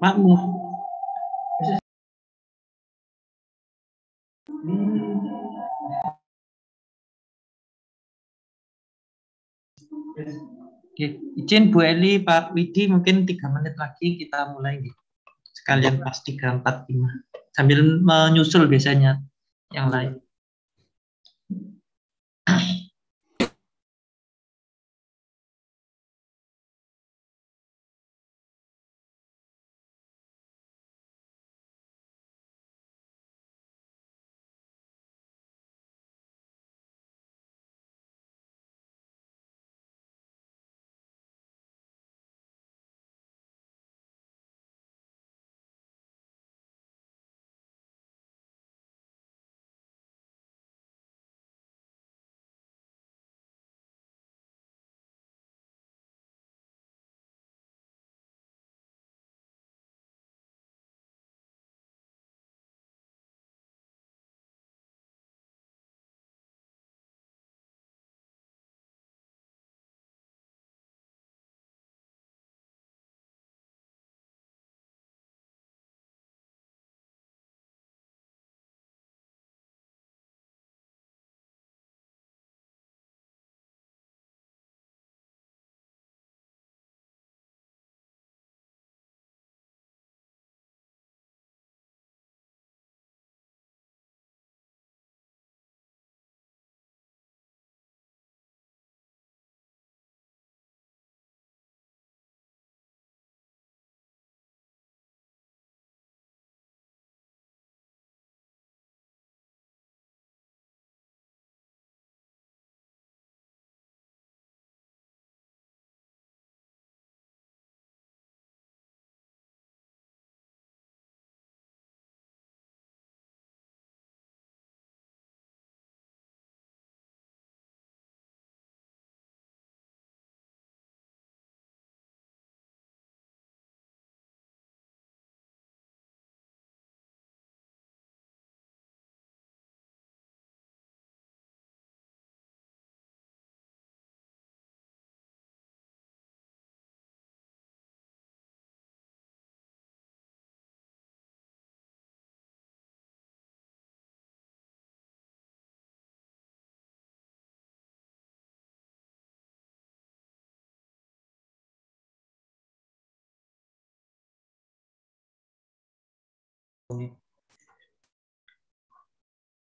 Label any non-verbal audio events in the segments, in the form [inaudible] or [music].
makmur. Oke, izin Bu Eli, Pak Widi mungkin tiga menit lagi kita mulai Sekalian pas tiga empat lima sambil menyusul biasanya yang lain.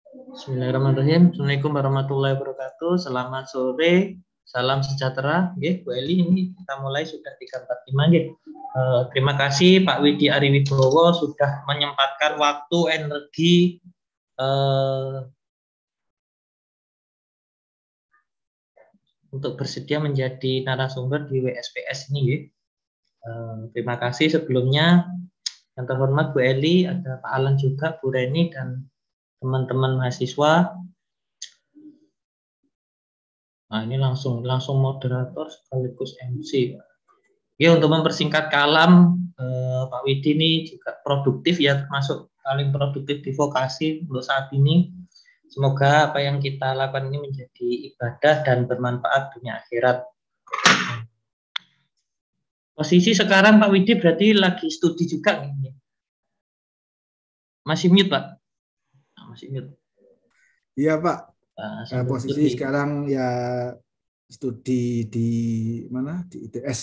Bismillahirrahmanirrahim. Assalamualaikum warahmatullahi wabarakatuh. Selamat sore. Salam sejahtera. Oke, Bu Eli, ini kita mulai sudah di Oke. Eh, terima kasih Pak Widi Ariwibowo sudah menyempatkan waktu, energi, eh, untuk bersedia menjadi narasumber di WSPS ini. Eh, terima kasih sebelumnya yang terhormat Bu Eli, ada Pak Alan juga, Bu Reni, dan teman-teman mahasiswa. Nah, ini langsung langsung moderator sekaligus MC. Ya, untuk mempersingkat kalam, eh, Pak Widi ini juga produktif ya, termasuk paling produktif di vokasi untuk saat ini. Semoga apa yang kita lakukan ini menjadi ibadah dan bermanfaat dunia akhirat. Posisi sekarang Pak Widi berarti lagi studi juga ini, Masih mute Pak? Nah, masih mute. Iya Pak. Nah, eh, posisi studi. sekarang ya studi di mana di ITS.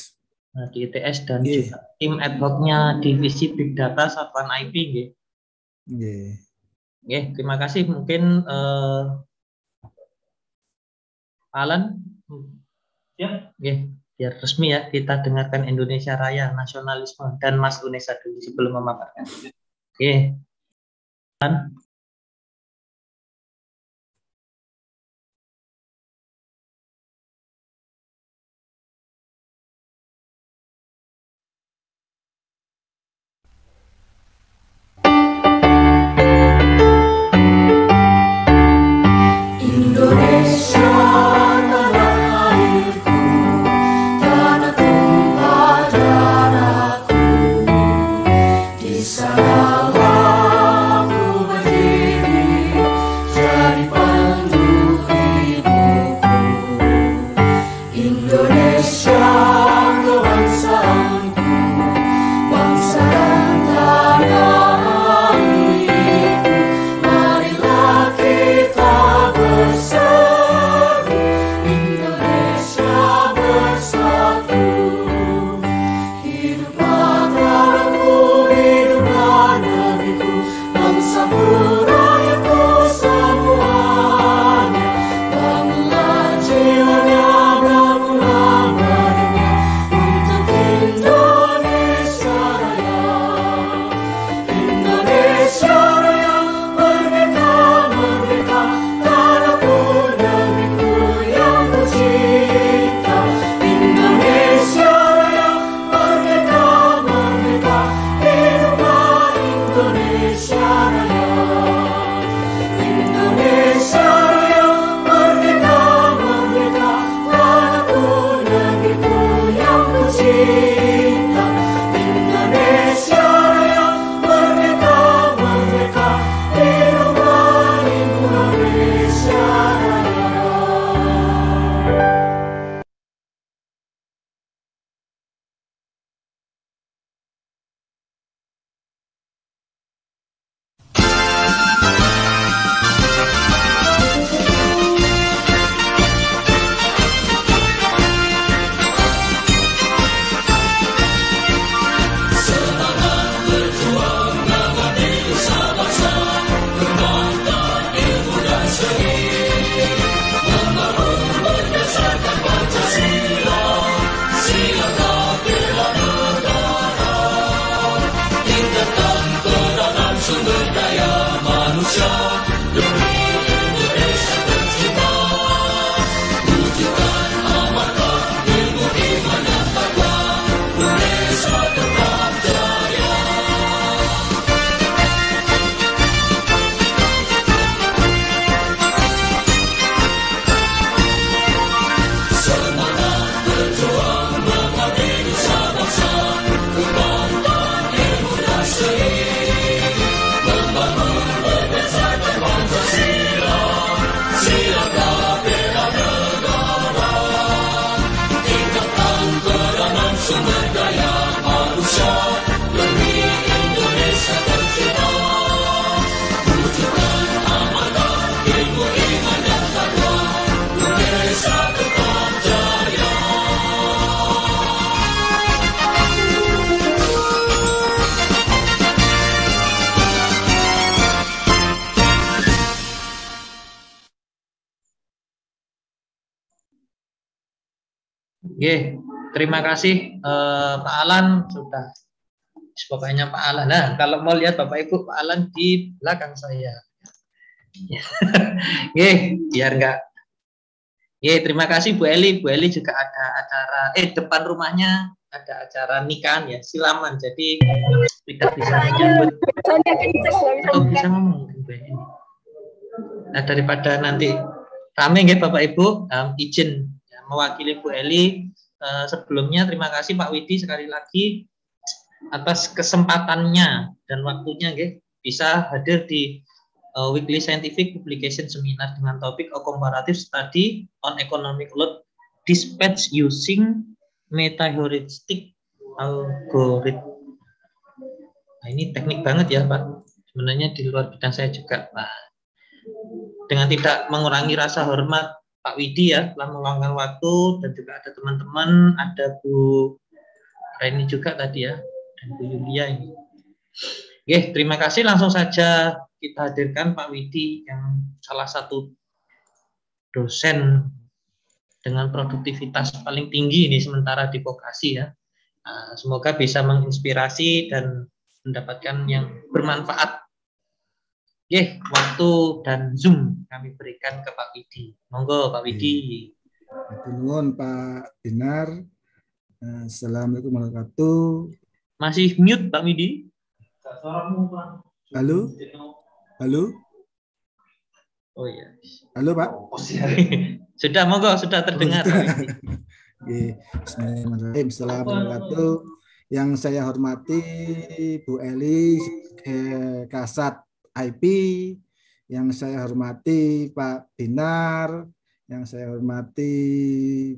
Nah, di ITS dan yeah. juga tim ad hoc-nya divisi Big Data Satuan IP Iya. Nggih. terima kasih mungkin uh, Alan. Ya, yeah biar resmi ya kita dengarkan Indonesia Raya nasionalisme dan Mas Unesa dulu sebelum memaparkan. Oke. Okay. kasih uh, Pak Alan sudah. Bapaknya Pak Alan. Nah, kalau mau lihat Bapak Ibu Pak Alan di belakang saya. ya [laughs] biar enggak. Oke, terima kasih Bu Eli. Bu Eli juga ada acara eh depan rumahnya ada acara nikahan ya silaman jadi tidak bisa menyambut oh, kan bisa ngomong oh, nah daripada nanti rame nggih Bapak Ibu um, izin ya, mewakili Bu Eli Eh, sebelumnya terima kasih Pak Widi sekali lagi atas kesempatannya dan waktunya nggih bisa hadir di uh, Weekly Scientific Publication Seminar dengan topik A Comparative Study on Economic Load Dispatch Using Metaheuristic Algorithm. Nah, ini teknik banget ya Pak. Sebenarnya di luar bidang saya juga Pak. Dengan tidak mengurangi rasa hormat Pak Widi ya telah meluangkan waktu dan juga ada teman-teman, ada Bu Reni juga tadi ya dan Bu Yulia ini. Oke, terima kasih. Langsung saja kita hadirkan Pak Widi yang salah satu dosen dengan produktivitas paling tinggi ini sementara di vokasi ya. Nah, semoga bisa menginspirasi dan mendapatkan yang bermanfaat Oke, waktu dan Zoom kami berikan ke Pak Widi. Monggo Pak Widi. Nuwun Pak Dinar. Eh, Assalamualaikum warahmatullahi wabarakatuh. Masih mute Pak Widi? Halo? Halo? Oh iya. Halo Pak. Oh, [laughs] sudah monggo sudah terdengar. Oke, Bismillahirrahmanirrahim. Assalamualaikum warahmatullahi wabarakatuh. Yang saya hormati Bu Eli eh, Kasat IP, yang saya hormati Pak Binar, yang saya hormati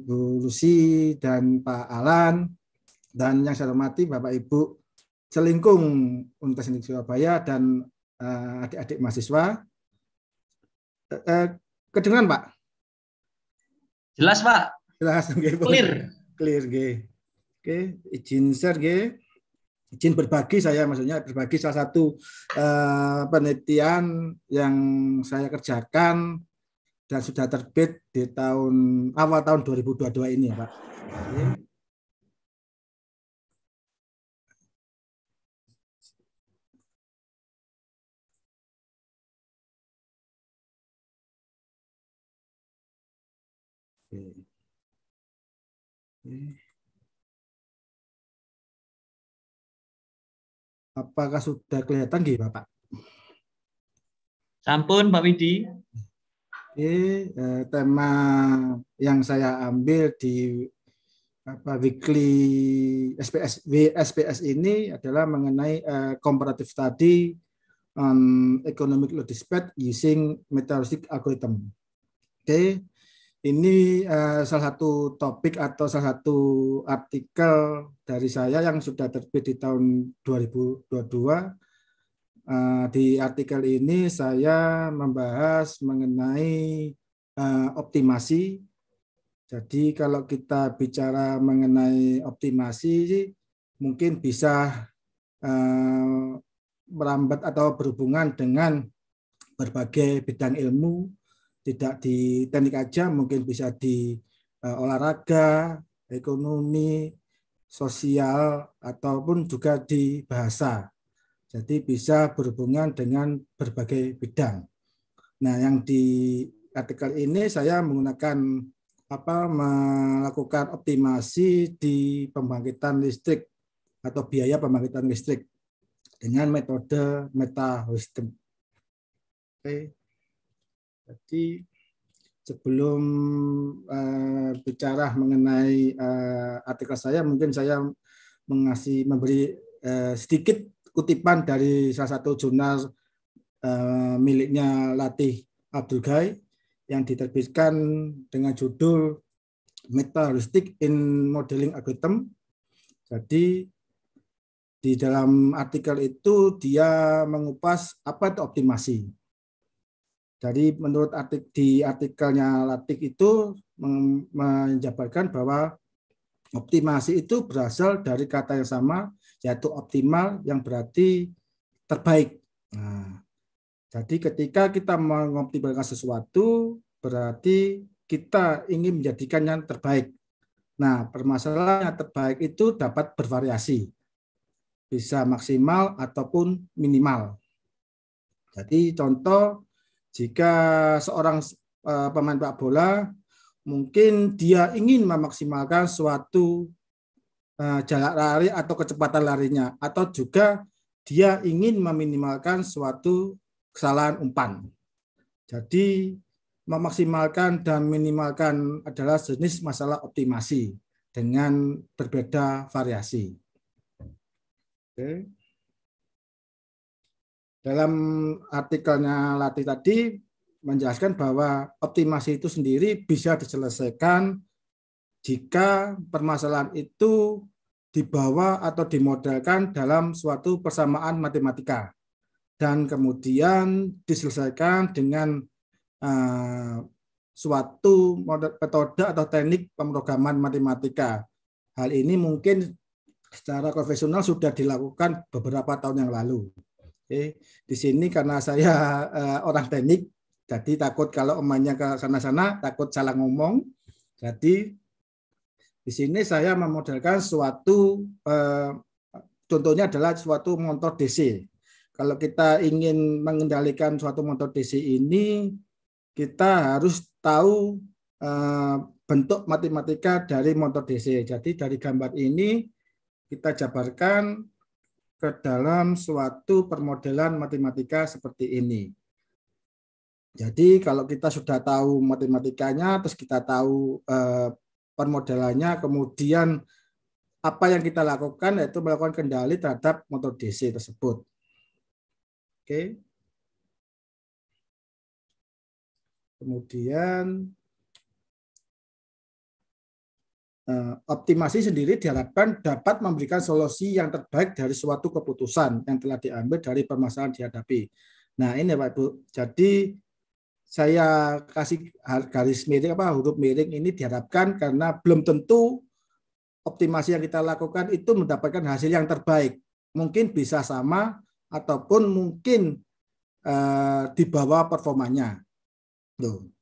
Bu Lucy dan Pak Alan, dan yang saya hormati Bapak Ibu Selingkung Universitas Surabaya dan eh, adik-adik mahasiswa. Uh, uh, eh, kedengaran Pak? Jelas Pak. Jelas, okay, Clear. Clear, okay. Oke, okay. izin share, okay izin berbagi saya maksudnya berbagi salah satu uh, penelitian yang saya kerjakan dan sudah terbit di tahun awal tahun 2022 ini ya, Pak. Okay. Apakah sudah kelihatan nggih, Bapak? Sampun, Pak Widi. Oke, eh, tema yang saya ambil di apa weekly SPS WSPS ini adalah mengenai eh, komparatif comparative study on economic load dispatch using meteorologic algorithm. Oke, ini uh, salah satu topik atau salah satu artikel dari saya yang sudah terbit di tahun 2022. Uh, eh, di artikel ini saya membahas mengenai uh, optimasi. Jadi kalau kita bicara mengenai optimasi, mungkin bisa uh, merambat atau berhubungan dengan berbagai bidang ilmu tidak di teknik aja mungkin bisa di uh, olahraga, ekonomi, sosial ataupun juga di bahasa. Jadi bisa berhubungan dengan berbagai bidang. Nah, yang di artikel ini saya menggunakan apa melakukan optimasi di pembangkitan listrik atau biaya pembangkitan listrik dengan metode meta wisdom. Oke. Okay. Jadi sebelum uh, bicara mengenai uh, artikel saya, mungkin saya mengasih memberi uh, sedikit kutipan dari salah satu jurnal uh, miliknya Latih Abdul Ghai yang diterbitkan dengan judul Metaheuristic in Modeling Algorithm. Jadi di dalam artikel itu dia mengupas apa itu optimasi. Jadi menurut artik, di artikelnya Latik itu menjabarkan bahwa optimasi itu berasal dari kata yang sama yaitu optimal yang berarti terbaik. Nah, jadi ketika kita mengoptimalkan sesuatu berarti kita ingin menjadikan yang terbaik. Nah, permasalahan terbaik itu dapat bervariasi. Bisa maksimal ataupun minimal. Jadi contoh jika seorang eh, pemain sepak bola mungkin dia ingin memaksimalkan suatu eh, jarak lari atau kecepatan larinya atau juga dia ingin meminimalkan suatu kesalahan umpan. Jadi memaksimalkan dan minimalkan adalah jenis masalah optimasi dengan berbeda variasi. Oke. Dalam artikelnya Lati tadi menjelaskan bahwa optimasi itu sendiri bisa diselesaikan jika permasalahan itu dibawa atau dimodelkan dalam suatu persamaan matematika dan kemudian diselesaikan dengan uh, suatu metode atau teknik pemrograman matematika. Hal ini mungkin secara konvensional sudah dilakukan beberapa tahun yang lalu. Oke, di sini karena saya eh, orang teknik, jadi takut kalau emaknya ke sana-sana, takut salah ngomong. Jadi di sini saya memodelkan suatu eh, contohnya adalah suatu motor DC. Kalau kita ingin mengendalikan suatu motor DC ini, kita harus tahu eh, bentuk matematika dari motor DC. Jadi dari gambar ini kita jabarkan ke dalam suatu permodelan matematika seperti ini. Jadi kalau kita sudah tahu matematikanya, terus kita tahu eh, permodelannya, kemudian apa yang kita lakukan yaitu melakukan kendali terhadap motor DC tersebut. Oke. Kemudian Eh, optimasi sendiri diharapkan dapat memberikan solusi yang terbaik dari suatu keputusan yang telah diambil dari permasalahan dihadapi. Nah ini Pak Ibu, jadi saya kasih garis miring apa huruf miring ini diharapkan karena belum tentu optimasi yang kita lakukan itu mendapatkan hasil yang terbaik. Mungkin bisa sama ataupun mungkin eh, di bawah performanya. Tuh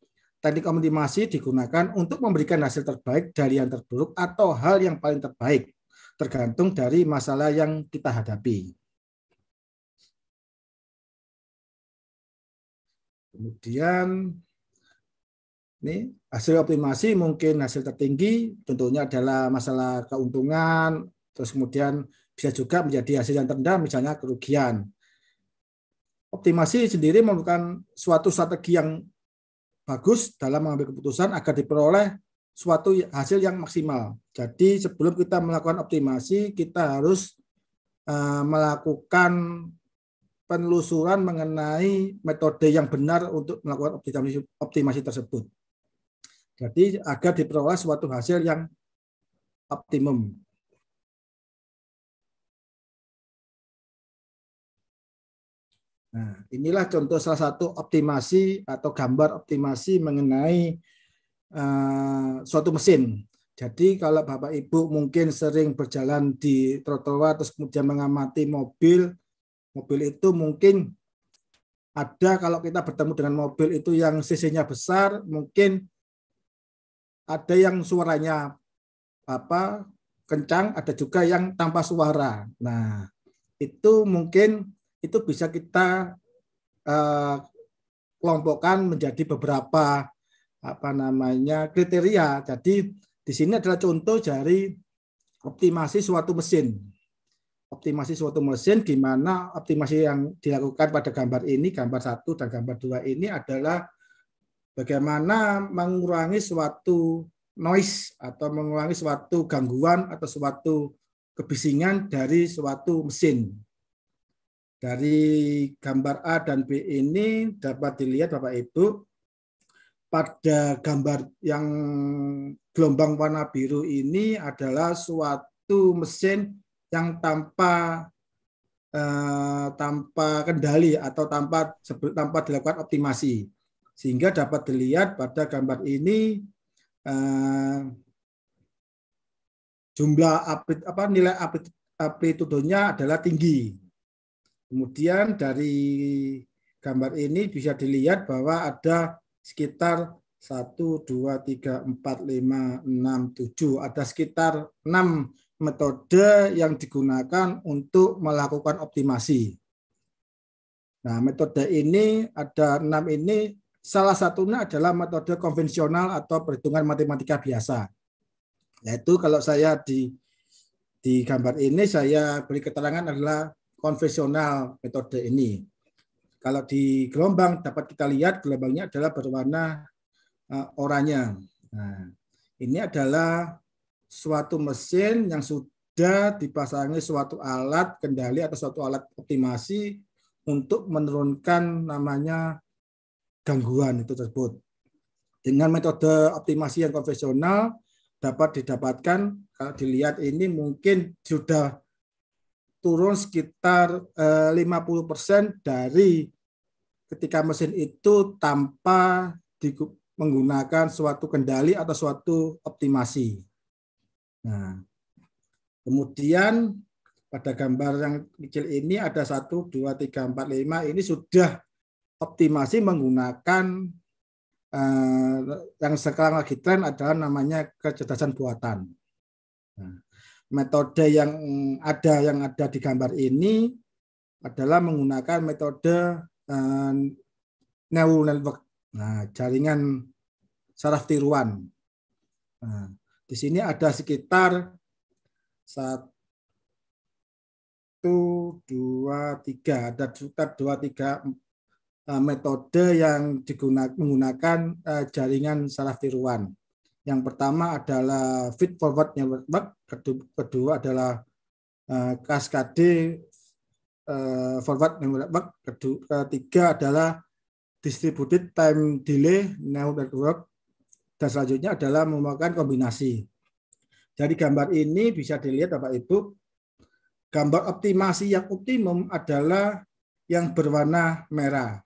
teknik optimasi digunakan untuk memberikan hasil terbaik dari yang terburuk atau hal yang paling terbaik, tergantung dari masalah yang kita hadapi. Kemudian ini hasil optimasi mungkin hasil tertinggi tentunya adalah masalah keuntungan, terus kemudian bisa juga menjadi hasil yang terendah misalnya kerugian. Optimasi sendiri merupakan suatu strategi yang bagus dalam mengambil keputusan agar diperoleh suatu hasil yang maksimal. Jadi sebelum kita melakukan optimasi, kita harus eh, melakukan penelusuran mengenai metode yang benar untuk melakukan optimasi, optimasi tersebut. Jadi agar diperoleh suatu hasil yang optimum. Nah, inilah contoh salah satu optimasi atau gambar optimasi mengenai uh, suatu mesin. Jadi kalau Bapak Ibu mungkin sering berjalan di trotoar terus kemudian mengamati mobil, mobil itu mungkin ada kalau kita bertemu dengan mobil itu yang sisinya besar, mungkin ada yang suaranya apa kencang, ada juga yang tanpa suara. Nah, itu mungkin itu bisa kita eh, kelompokkan menjadi beberapa apa namanya kriteria. Jadi di sini adalah contoh dari optimasi suatu mesin. Optimasi suatu mesin di mana optimasi yang dilakukan pada gambar ini, gambar satu dan gambar dua ini adalah bagaimana mengurangi suatu noise atau mengurangi suatu gangguan atau suatu kebisingan dari suatu mesin. Dari gambar A dan B ini dapat dilihat Bapak Ibu pada gambar yang gelombang warna biru ini adalah suatu mesin yang tanpa eh, tanpa kendali atau tanpa tanpa dilakukan optimasi sehingga dapat dilihat pada gambar ini eh, jumlah apit, apa nilai apit, amplitudonya adalah tinggi Kemudian dari gambar ini bisa dilihat bahwa ada sekitar 1, 2, 3, 4, 5, 6, 7. Ada sekitar 6 metode yang digunakan untuk melakukan optimasi. Nah, metode ini ada enam ini salah satunya adalah metode konvensional atau perhitungan matematika biasa. Yaitu kalau saya di di gambar ini saya beri keterangan adalah konvensional metode ini. Kalau di gelombang dapat kita lihat gelombangnya adalah berwarna eh, oranye. Nah, ini adalah suatu mesin yang sudah dipasangi suatu alat kendali atau suatu alat optimasi untuk menurunkan namanya gangguan itu tersebut. Dengan metode optimasi yang konvensional dapat didapatkan kalau dilihat ini mungkin sudah turun sekitar 50% eh, dari ketika mesin itu tanpa menggunakan suatu kendali atau suatu optimasi. Nah, kemudian pada gambar yang kecil ini ada 1, 2, 3, 4, 5. Ini sudah optimasi menggunakan eh, yang sekarang lagi tren adalah namanya kecerdasan buatan. Nah, metode yang ada yang ada di gambar ini adalah menggunakan metode uh, neural network. Nah, jaringan saraf tiruan. Nah, di sini ada sekitar satu, dua, tiga, ada sekitar dua, tiga eh, metode yang digunakan menggunakan eh, jaringan saraf tiruan. Yang pertama adalah feed forward network, kedua adalah uh, forward network, kedua, ketiga adalah distributed time delay network, dan selanjutnya adalah memakan kombinasi. Jadi gambar ini bisa dilihat Bapak Ibu, gambar optimasi yang optimum adalah yang berwarna merah.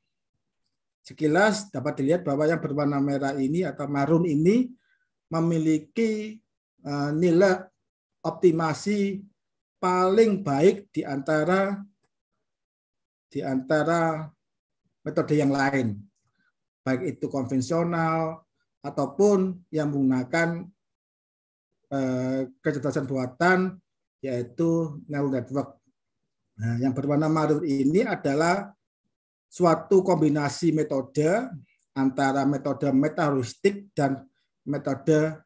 Sekilas dapat dilihat bahwa yang berwarna merah ini atau marun ini memiliki eh, nilai optimasi paling baik di antara di antara metode yang lain, baik itu konvensional ataupun yang menggunakan eh, kecerdasan buatan yaitu neural network. Nah, yang berwarna marun ini adalah suatu kombinasi metode antara metode metaheuristik dan metode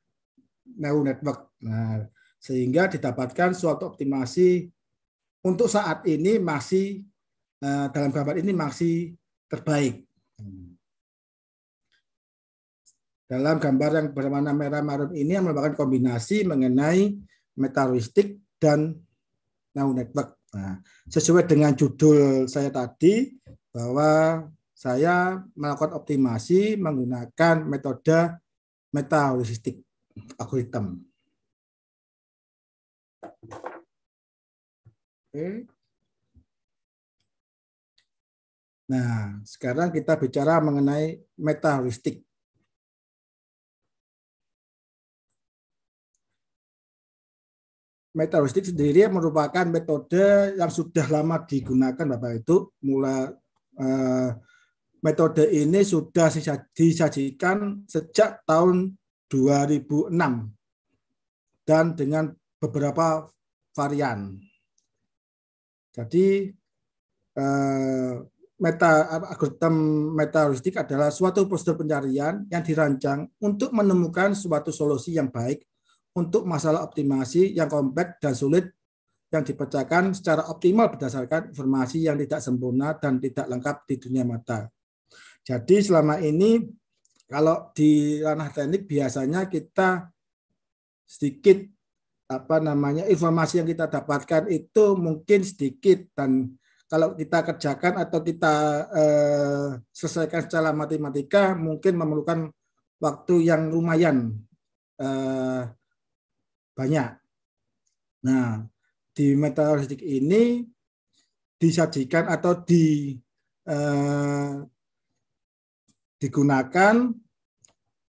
neural network. Nah, sehingga didapatkan suatu optimasi untuk saat ini masih eh, dalam gambar ini masih terbaik. Dalam gambar yang berwarna merah marun ini yang merupakan kombinasi mengenai metaristik dan neural network. Nah, sesuai dengan judul saya tadi bahwa saya melakukan optimasi menggunakan metode metalistik aku hitam. Oke. Nah, sekarang kita bicara mengenai metalistik. Metalistik sendiri merupakan metode yang sudah lama digunakan Bapak itu mulai eh, metode ini sudah disajikan sejak tahun 2006 dan dengan beberapa varian. Jadi algoritm eh, meta algoritma adalah suatu prosedur pencarian yang dirancang untuk menemukan suatu solusi yang baik untuk masalah optimasi yang kompleks dan sulit yang dipecahkan secara optimal berdasarkan informasi yang tidak sempurna dan tidak lengkap di dunia mata. Jadi selama ini kalau di ranah teknik biasanya kita sedikit apa namanya informasi yang kita dapatkan itu mungkin sedikit dan kalau kita kerjakan atau kita eh, selesaikan secara matematika mungkin memerlukan waktu yang lumayan eh, banyak. Nah, di metalistik ini disajikan atau di eh, digunakan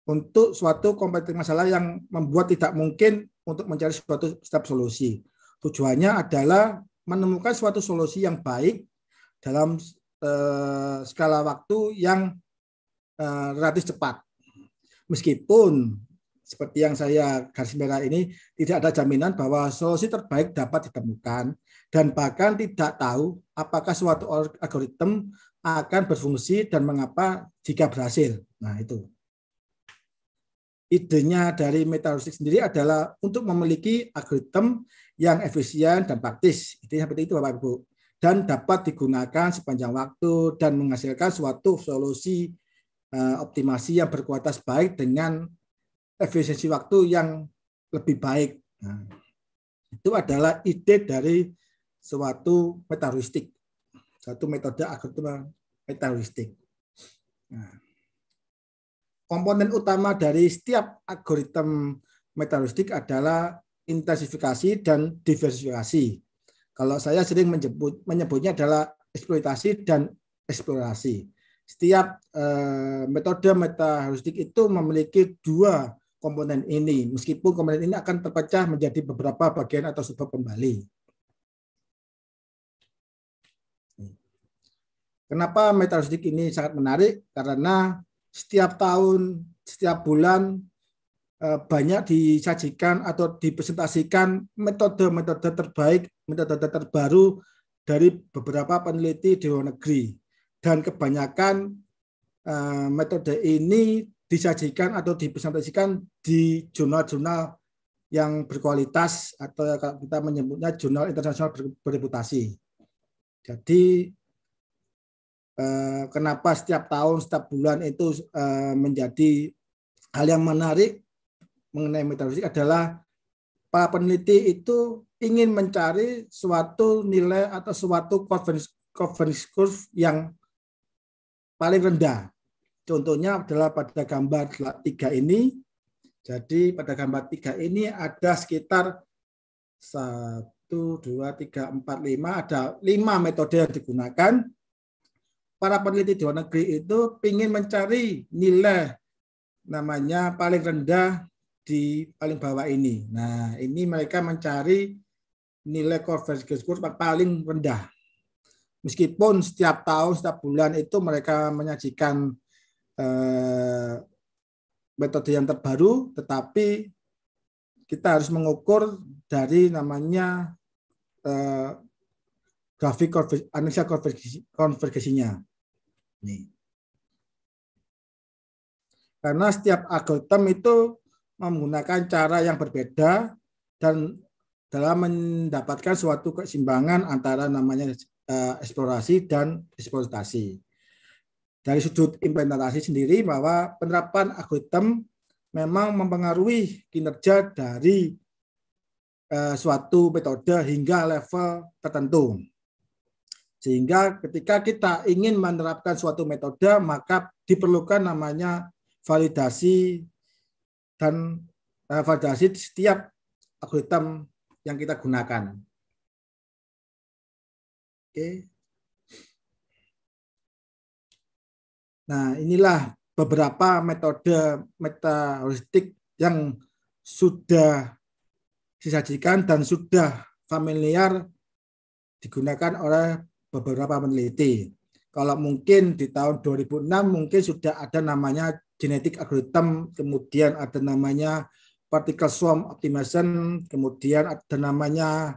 untuk suatu kompleks masalah yang membuat tidak mungkin untuk mencari suatu step solusi. Tujuannya adalah menemukan suatu solusi yang baik dalam eh, skala waktu yang eh, relatif cepat. Meskipun seperti yang saya garis merah ini tidak ada jaminan bahwa solusi terbaik dapat ditemukan dan bahkan tidak tahu apakah suatu algoritma akan berfungsi dan mengapa jika berhasil. Nah, itu. Idenya dari metalogistik sendiri adalah untuk memiliki algoritma yang efisien dan praktis. Itu seperti itu Bapak Ibu. Dan dapat digunakan sepanjang waktu dan menghasilkan suatu solusi eh, optimasi yang berkualitas baik dengan efisiensi waktu yang lebih baik. Nah, itu adalah ide dari suatu metalogistik satu metode agnometalistik. Nah, komponen utama dari setiap algoritma metalistik adalah intensifikasi dan diversifikasi. Kalau saya sering menyebut, menyebutnya adalah eksploitasi dan eksplorasi. Setiap eh, metode metaheuristik itu memiliki dua komponen ini, meskipun komponen ini akan terpecah menjadi beberapa bagian atau sebab kembali. Kenapa metalistik ini sangat menarik? Karena setiap tahun, setiap bulan eh, banyak disajikan atau dipresentasikan metode-metode terbaik, metode terbaru dari beberapa peneliti di luar negeri. Dan kebanyakan eh, metode ini disajikan atau dipresentasikan di jurnal-jurnal yang berkualitas atau kita menyebutnya jurnal internasional bereputasi. Jadi Eh, kenapa setiap tahun setiap bulan itu eh, menjadi hal yang menarik mengenai metafisik adalah para peneliti itu ingin mencari suatu nilai atau suatu confidence curve yang paling rendah. Contohnya adalah pada gambar tiga ini. Jadi pada gambar tiga ini ada sekitar satu, dua, tiga, empat, lima. ada lima metode yang digunakan para peneliti di luar negeri itu ingin mencari nilai namanya paling rendah di paling bawah ini. Nah, ini mereka mencari nilai conversion score paling rendah. Meskipun setiap tahun, setiap bulan itu mereka menyajikan eh, metode yang terbaru, tetapi kita harus mengukur dari namanya eh, grafik konvergensinya. analisa ini. Karena setiap algoritma itu menggunakan cara yang berbeda dan dalam mendapatkan suatu keseimbangan antara namanya eh, eksplorasi dan eksploitasi. Dari sudut implementasi sendiri bahwa penerapan algoritma memang mempengaruhi kinerja dari eh, suatu metode hingga level tertentu. Sehingga ketika kita ingin menerapkan suatu metode, maka diperlukan namanya validasi dan eh, validasi setiap algoritma yang kita gunakan. Oke. Nah, inilah beberapa metode meta yang sudah disajikan dan sudah familiar digunakan oleh beberapa peneliti. Kalau mungkin di tahun 2006 mungkin sudah ada namanya genetik algorithm, kemudian ada namanya particle swarm optimization, kemudian ada namanya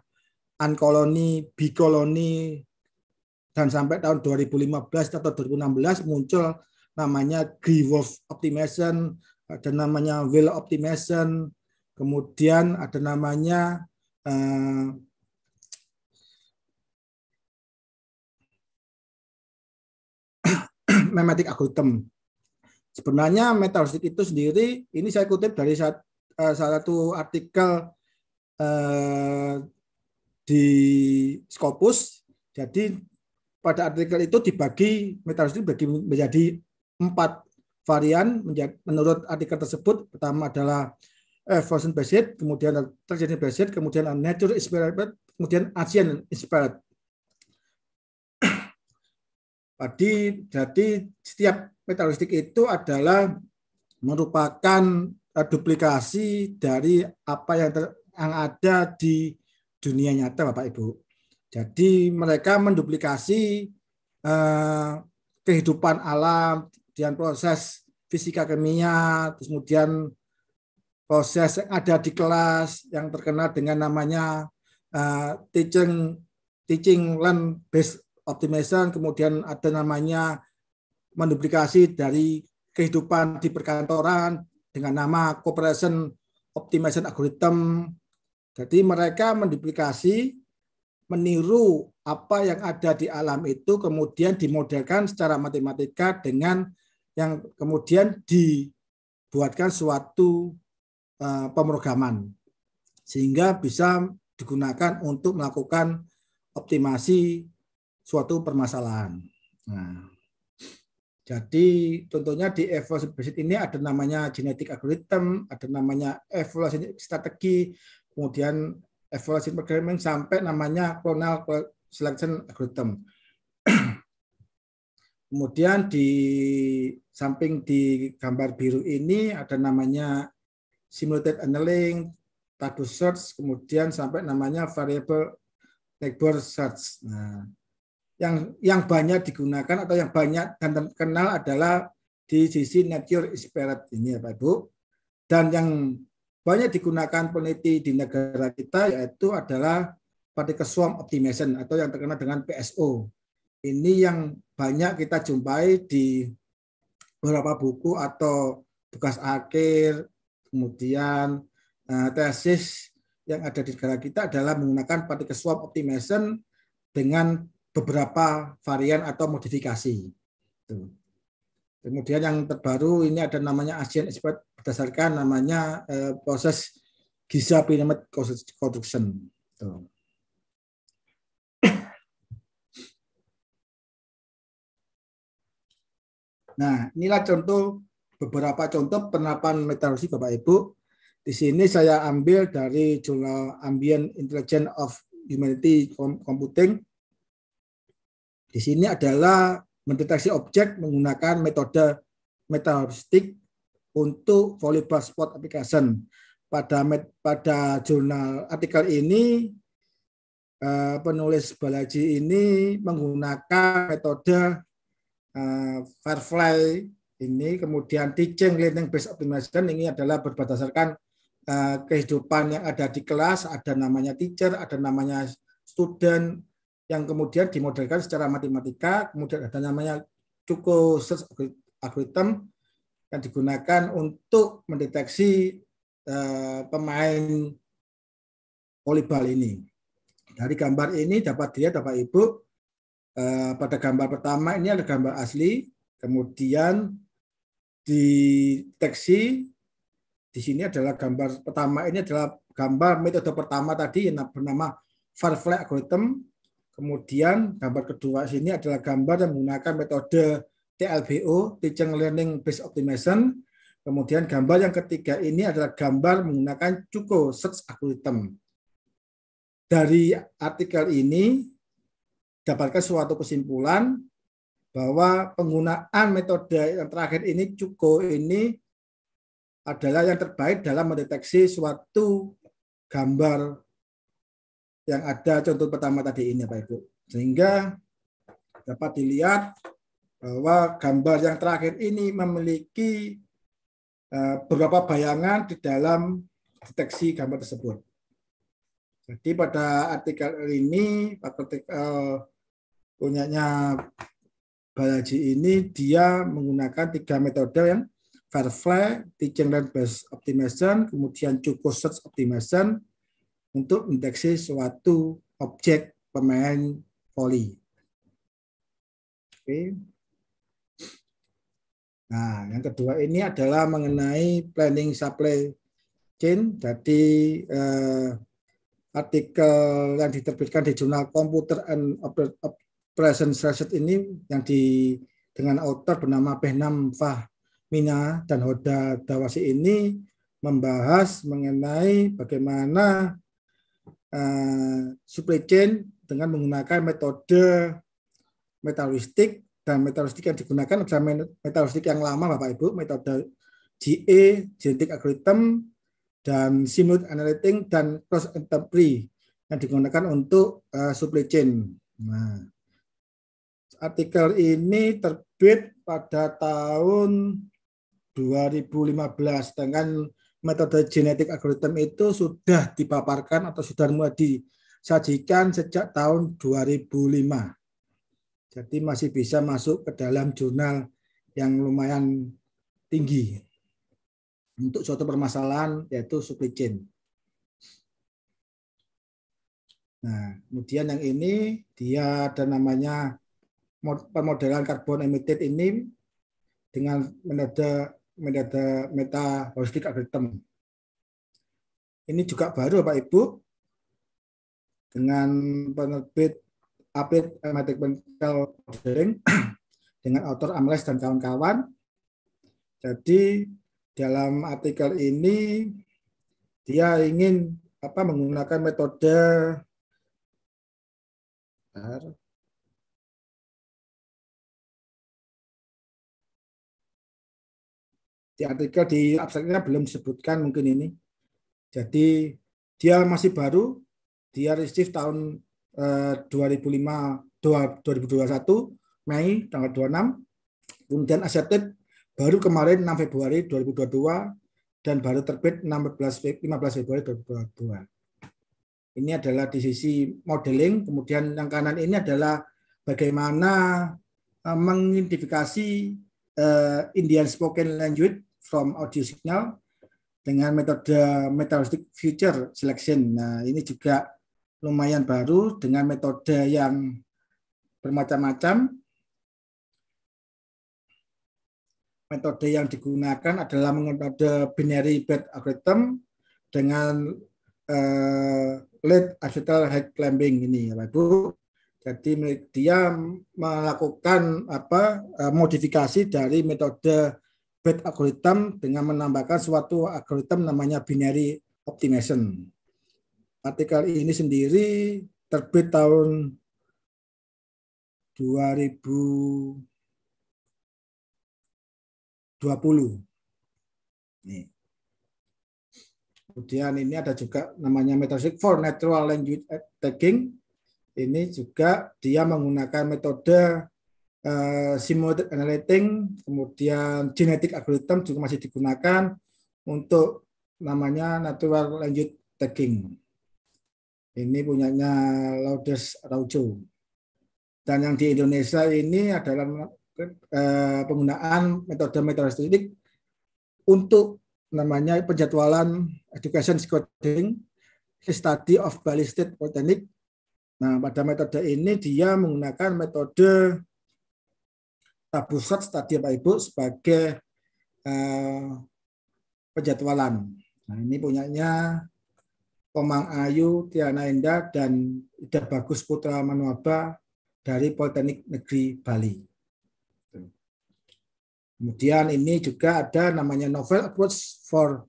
uncolony, bicolony, dan sampai tahun 2015 atau 2016 muncul namanya Grewolf optimization, ada namanya Will optimization, kemudian ada namanya eh, memetik algorithm. Sebenarnya metaheuristik itu sendiri, ini saya kutip dari eh, salah satu artikel eh, di Scopus. Jadi pada artikel itu dibagi metaheuristik bagi menjadi empat varian menurut artikel tersebut. Pertama adalah evolution eh, based, kemudian transgender based, kemudian nature inspired, kemudian Asian inspired. Jadi, jadi setiap metalistik itu adalah merupakan eh, duplikasi dari apa yang, ter, yang ada di dunia nyata, Bapak Ibu. Jadi mereka menduplikasi eh, kehidupan alam dan proses fisika kimia, terus kemudian proses yang ada di kelas yang terkenal dengan namanya uh, teaching teaching learn based optimization, kemudian ada namanya menduplikasi dari kehidupan di perkantoran dengan nama cooperation optimization algorithm. Jadi mereka menduplikasi, meniru apa yang ada di alam itu, kemudian dimodelkan secara matematika dengan yang kemudian dibuatkan suatu uh, pemrograman sehingga bisa digunakan untuk melakukan optimasi suatu permasalahan. Nah, jadi contohnya di evaluasi basis ini ada namanya genetik algorithm, ada namanya evaluasi strategi, kemudian evaluasi programming sampai namanya clonal selection algorithm. [clears throat] Kemudian di samping di gambar biru ini ada namanya simulated annealing, tabu search, kemudian sampai namanya variable neighbor search. Nah, yang yang banyak digunakan atau yang banyak dan terkenal adalah di sisi nature is ini ya Pak Ibu. Dan yang banyak digunakan peneliti di negara kita yaitu adalah particle swarm optimization atau yang terkenal dengan PSO. Ini yang banyak kita jumpai di beberapa buku atau tugas akhir, kemudian eh, tesis yang ada di negara kita adalah menggunakan particle swarm optimization dengan beberapa varian atau modifikasi. Kemudian yang terbaru ini ada namanya ASEAN Expert berdasarkan namanya eh, proses Giza Pyramid Construction. Nah, inilah contoh beberapa contoh penerapan meteorologi Bapak Ibu. Di sini saya ambil dari jurnal Ambient Intelligence of Humanity Computing di sini adalah mendeteksi objek menggunakan metode metalistik untuk volleyball spot application. Pada met, pada jurnal artikel ini eh, penulis Balaji ini menggunakan metode eh, Firefly ini kemudian teaching learning based optimization ini adalah berdasarkan eh, kehidupan yang ada di kelas, ada namanya teacher, ada namanya student, yang kemudian dimodelkan secara matematika, kemudian ada namanya cukup Search Algorithm yang digunakan untuk mendeteksi eh, pemain volleyball ini. Dari gambar ini dapat dilihat Bapak Ibu eh, pada gambar pertama ini ada gambar asli, kemudian deteksi di sini adalah gambar pertama ini adalah gambar metode pertama tadi yang bernama Firefly Algorithm Kemudian gambar kedua sini adalah gambar yang menggunakan metode TLBO, Teaching Learning Based Optimization. Kemudian gambar yang ketiga ini adalah gambar menggunakan CUKO, Search Algorithm. Dari artikel ini, dapatkan suatu kesimpulan bahwa penggunaan metode yang terakhir ini, CUKO ini, adalah yang terbaik dalam mendeteksi suatu gambar yang ada contoh pertama tadi ini Pak Ibu. Sehingga dapat dilihat bahwa gambar yang terakhir ini memiliki eh, beberapa bayangan di dalam deteksi gambar tersebut. Jadi pada artikel ini, pak artikel punyanya Balaji ini, dia menggunakan tiga metode yang Firefly, Teaching Learn Based Optimization, kemudian Cukup Search Optimization, untuk mendeteksi suatu objek pemain voli. Oke. Nah, yang kedua ini adalah mengenai planning supply chain. Jadi eh, artikel yang diterbitkan di jurnal Computer and Operations Research ini yang di dengan author bernama Behnam Mina dan Hoda Dawasi ini membahas mengenai bagaimana Eh, supply chain dengan menggunakan metode metalistik dan metalistik yang digunakan adalah metalistik yang lama Bapak Ibu, metode GE, genetic algorithm, dan simulate analyzing dan cross entropy yang digunakan untuk uh, supply chain. Nah, artikel ini terbit pada tahun 2015 dengan metode genetik algoritm itu sudah dipaparkan atau sudah mulai disajikan sejak tahun 2005. Jadi masih bisa masuk ke dalam jurnal yang lumayan tinggi untuk suatu permasalahan yaitu supply chain. Nah, kemudian yang ini dia ada namanya permodelan karbon emitted ini dengan metode metadata meta heuristik algorithm. Ini juga baru Bapak Ibu dengan penerbit Apit Mathematical Ordering dengan author Amles dan kawan-kawan. Jadi dalam artikel ini dia ingin apa menggunakan metode di artikel di abstraknya belum disebutkan mungkin ini. Jadi dia masih baru, dia receive tahun eh, 2005 2021 Mei tanggal 26 kemudian accepted baru kemarin 6 Februari 2022 dan baru terbit 16 15 Februari 2022. Ini adalah di sisi modeling, kemudian yang kanan ini adalah bagaimana eh, mengidentifikasi eh, Indian spoken language from audio signal dengan metode metallistic feature selection. Nah, ini juga lumayan baru dengan metode yang bermacam-macam. Metode yang digunakan adalah metode binary bed algorithm dengan uh, lead acetal head climbing ini ya Pak Ibu. Jadi dia melakukan apa eh, modifikasi dari metode bad algorithm dengan menambahkan suatu algorithm namanya binary optimization. Artikel ini sendiri terbit tahun 2020. Nih. Kemudian ini ada juga namanya metric for Natural Language Tagging. Ini juga dia menggunakan metode Eh, simulated Analyzing kemudian genetic algorithm juga masih digunakan untuk namanya natural language tagging. Ini punyanya Laudes Raujo. Dan yang di Indonesia ini adalah eh, penggunaan metode-metode statistik untuk namanya penjadwalan education scoring study of Ballistic Polytechnic. Nah, pada metode ini dia menggunakan metode Tabusat Stadium Ibu sebagai eh, penjadwalan. Nah, ini punyanya Komang Ayu, Tiana Enda, dan Ida Bagus Putra Manuaba dari Politeknik Negeri Bali. Kemudian ini juga ada namanya novel approach for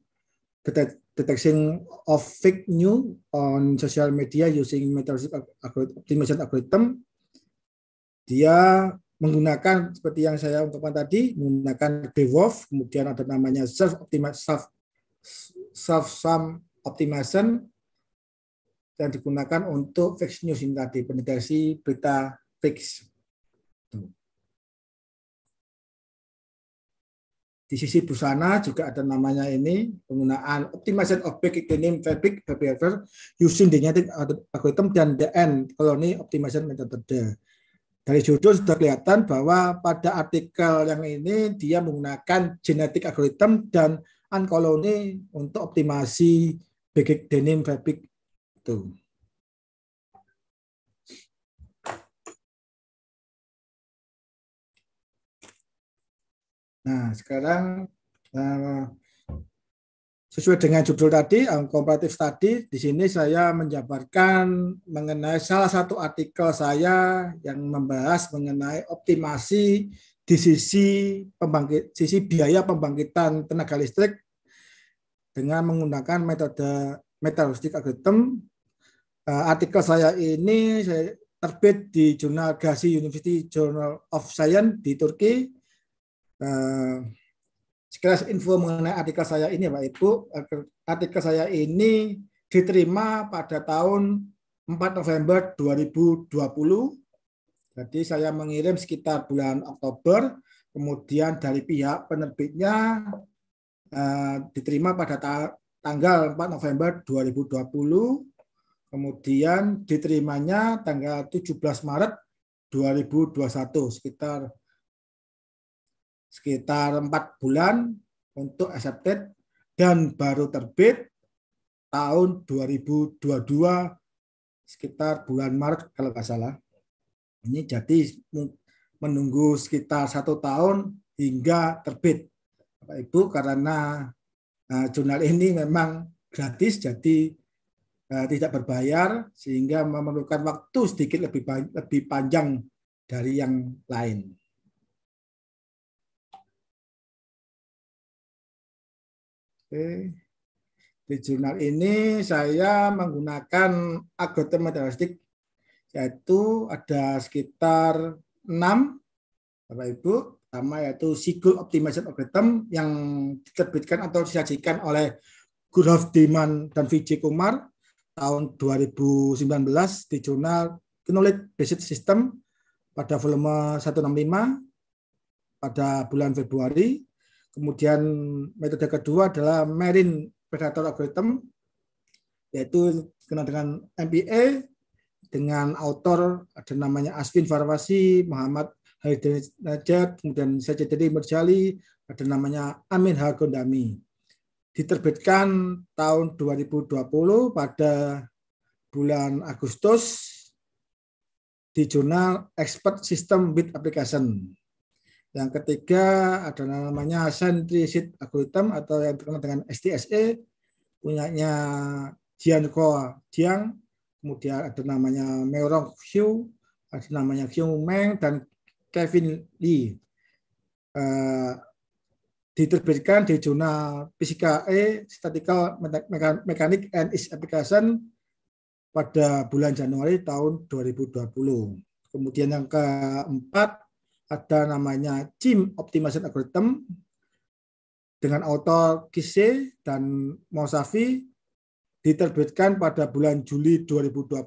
detection of fake news on social media using method optimization algorithm. Dia menggunakan seperti yang saya ungkapkan tadi menggunakan DevOps kemudian ada namanya self optimization self sum optimization dan digunakan untuk fix news ini tadi pendeteksi berita fix. Di sisi busana juga ada namanya ini penggunaan optimization of big name fabric behavior using the algorithm dan the end colony optimization method. Dari judul sudah kelihatan bahwa pada artikel yang ini dia menggunakan genetik algorithm dan uncolony untuk optimasi bagik denim fabric itu. Nah, sekarang eh, Sesuai dengan judul tadi, eh, komparatif tadi, di sini saya menjabarkan mengenai salah satu artikel saya yang membahas mengenai optimasi di sisi pembangkit sisi biaya pembangkitan tenaga listrik dengan menggunakan metode metalistik algorithm. Eh, artikel saya ini saya terbit di jurnal Gazi University Journal of Science di Turki. Eh, sekilas info mengenai artikel saya ini Pak Ibu, artikel saya ini diterima pada tahun 4 November 2020. Jadi saya mengirim sekitar bulan Oktober, kemudian dari pihak penerbitnya eh, diterima pada tanggal 4 November 2020, kemudian diterimanya tanggal 17 Maret 2021 sekitar sekitar empat bulan untuk accepted dan baru terbit tahun 2022 sekitar bulan Maret kalau nggak salah. Ini jadi menunggu sekitar satu tahun hingga terbit. Bapak Ibu karena eh, jurnal ini memang gratis jadi eh, tidak berbayar sehingga memerlukan waktu sedikit lebih lebih panjang dari yang lain. Oke. Di jurnal ini saya menggunakan algoritma diagnostik yaitu ada sekitar 6 Bapak Ibu, pertama yaitu Sigul Optimization Algorithm yang diterbitkan atau disajikan oleh Gurhof Diman dan Vijay Kumar tahun 2019 di jurnal Knowledge Basic System pada volume 165 pada bulan Februari Kemudian metode kedua adalah marine predator algorithm, yaitu kenal dengan MPA, dengan autor ada namanya Asvin Farwasi, Muhammad Haidar Najat, kemudian saya jadi Merjali, ada namanya Amin Hagondami. Diterbitkan tahun 2020 pada bulan Agustus di jurnal Expert System with Application. Yang ketiga ada namanya Hasan Algorithm atau yang terkenal dengan STSE, punyanya Jianko Koa Jiang, kemudian ada namanya Meorong Xiu, ada namanya Xiu Meng, dan Kevin Li Uh, eh, diterbitkan di jurnal Fisika E Statistical Mechanic and Its Application pada bulan Januari tahun 2020. Kemudian yang keempat ada namanya CIM Optimization Algorithm dengan autor Kise dan Mosafi diterbitkan pada bulan Juli 2020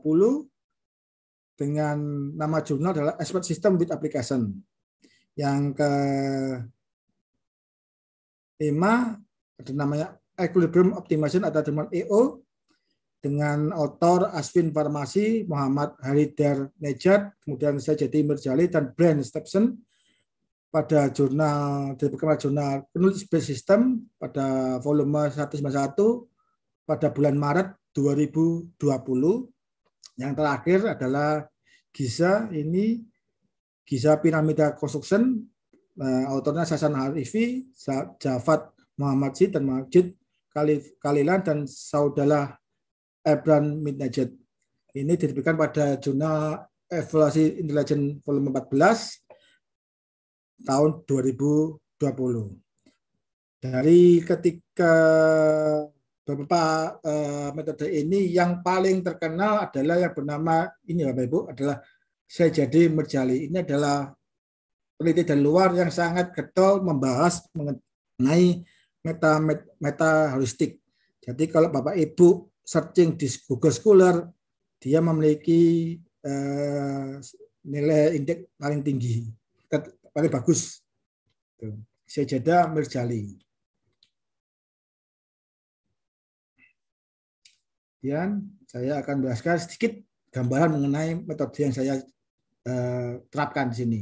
dengan nama jurnal adalah Expert System with Application. Yang ke lima ada namanya Equilibrium Optimization atau teman EO dengan author Asvin Farmasi, Muhammad Haridar Nejat, kemudian saya jadi Mirjali dan Brand Stepson pada jurnal dibuka jurnal penulis Space System pada volume 191 pada bulan Maret 2020. Yang terakhir adalah Giza ini Giza Piramida Construction eh, autornya Sasan Harifi, Javad Muhammad Sid dan Majid Khalilan dan Saudalah Abraham Midnajet. Ini diterbitkan pada jurnal Evaluasi Intelijen volume 14 tahun 2020. Dari ketika beberapa uh, metode ini yang paling terkenal adalah yang bernama ini Bapak Ibu adalah saya jadi merjali. Ini adalah peneliti dari luar yang sangat getol membahas mengenai meta meta holistik. Jadi kalau Bapak Ibu searching di Google Scholar, dia memiliki eh, nilai indeks paling tinggi, paling bagus. Saya jeda Mirjali. Kemudian saya akan jelaskan sedikit gambaran mengenai metode yang saya eh, terapkan di sini.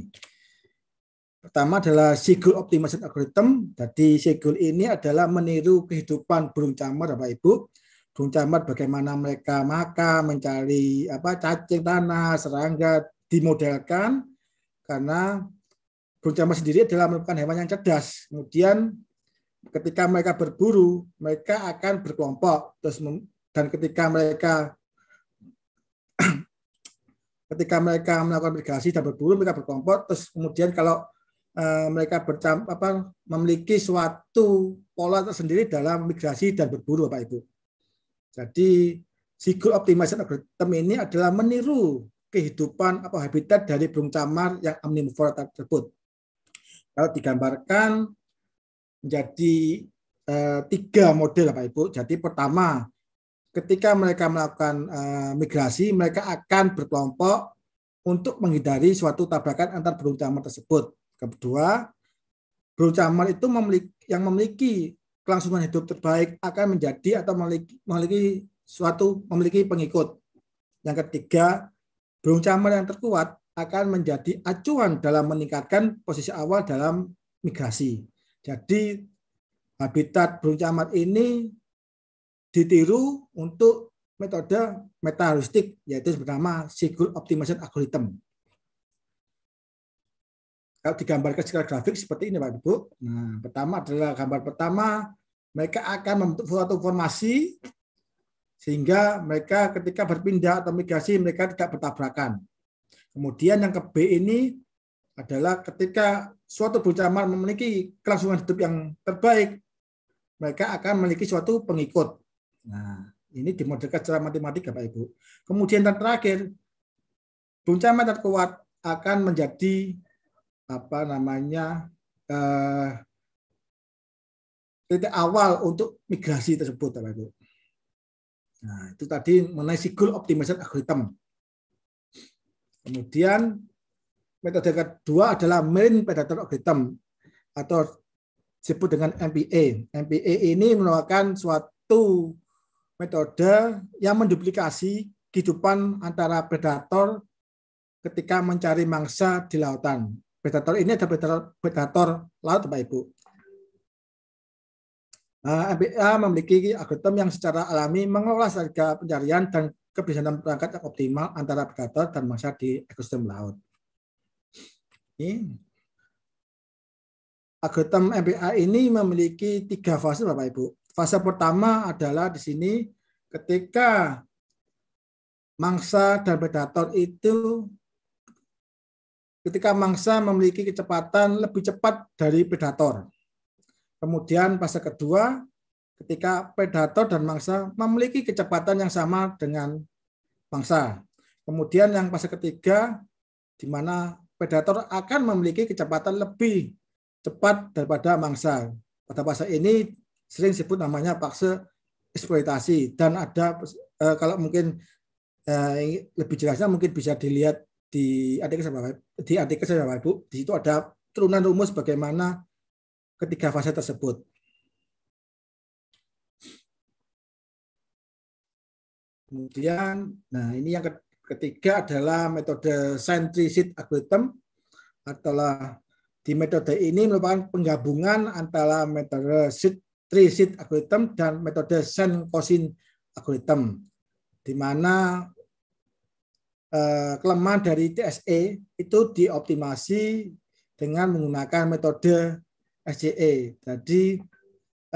Pertama adalah Sigul Optimization Algorithm. Jadi Sigul ini adalah meniru kehidupan burung camar Bapak Ibu Bung Camat bagaimana mereka makan, mencari apa cacing tanah, serangga dimodelkan karena Bung Camat sendiri adalah merupakan hewan yang cerdas. Kemudian ketika mereka berburu, mereka akan berkelompok terus dan ketika mereka [clears throat] ketika mereka melakukan migrasi dan berburu mereka berkelompok terus kemudian kalau e, mereka bercam, apa memiliki suatu pola tersendiri dalam migrasi dan berburu Bapak Ibu. Jadi Sigur Optimization Algorithm ini adalah meniru kehidupan atau habitat dari burung camar yang omnivora tersebut. Kalau digambarkan menjadi e, tiga model ya, Pak Ibu. Jadi pertama, ketika mereka melakukan e, migrasi, mereka akan berkelompok untuk menghindari suatu tabrakan antar burung camar tersebut. Kedua, burung camar itu memiliki, yang memiliki kelangsungan hidup terbaik akan menjadi atau memiliki, memiliki suatu memiliki pengikut. Yang ketiga, burung camar yang terkuat akan menjadi acuan dalam meningkatkan posisi awal dalam migrasi. Jadi habitat burung camar ini ditiru untuk metode metaheuristik yaitu bernama Sigul Optimization Algorithm. Kalau digambarkan secara grafik seperti ini Pak Ibu. Nah, pertama adalah gambar pertama mereka akan membentuk suatu formasi sehingga mereka ketika berpindah atau migrasi mereka tidak bertabrakan. Kemudian yang ke B ini adalah ketika suatu bencana memiliki kelangsungan hidup yang terbaik, mereka akan memiliki suatu pengikut. Nah, ini dimodelkan secara matematika, ya, Pak Ibu. Kemudian yang terakhir, bencana terkuat akan menjadi apa namanya eh, titik awal untuk migrasi tersebut apa itu Nah, itu tadi mengenai sigul optimization algorithm. Kemudian metode kedua adalah main predator algorithm atau disebut dengan MPA. MPA ini merupakan suatu metode yang menduplikasi kehidupan antara predator ketika mencari mangsa di lautan predator ini ada predator, predator laut Bapak Ibu. Ah, MPA memiliki algoritma yang secara alami mengelola harga pencarian dan kebiasaan perangkat yang optimal antara predator dan mangsa di ekosistem laut. Ini. Algoritma MPA ini memiliki tiga fase Bapak Ibu. Fase pertama adalah di sini ketika mangsa dan predator itu ketika mangsa memiliki kecepatan lebih cepat dari predator. Kemudian fase kedua, ketika predator dan mangsa memiliki kecepatan yang sama dengan mangsa. Kemudian yang fase ketiga, di mana predator akan memiliki kecepatan lebih cepat daripada mangsa. Pada fase ini sering disebut namanya fase eksploitasi dan ada eh, kalau mungkin eh, lebih jelasnya mungkin bisa dilihat di artikel sama di adik sama Ibu, di situ ada turunan rumus bagaimana ketiga fase tersebut. Kemudian, nah ini yang ketiga adalah metode centricid algorithm adalah di metode ini merupakan penggabungan antara metode trisit algorithm dan metode sen cosine algorithm di mana Eh, kelemahan dari TSE itu dioptimasi dengan menggunakan metode SJE. Jadi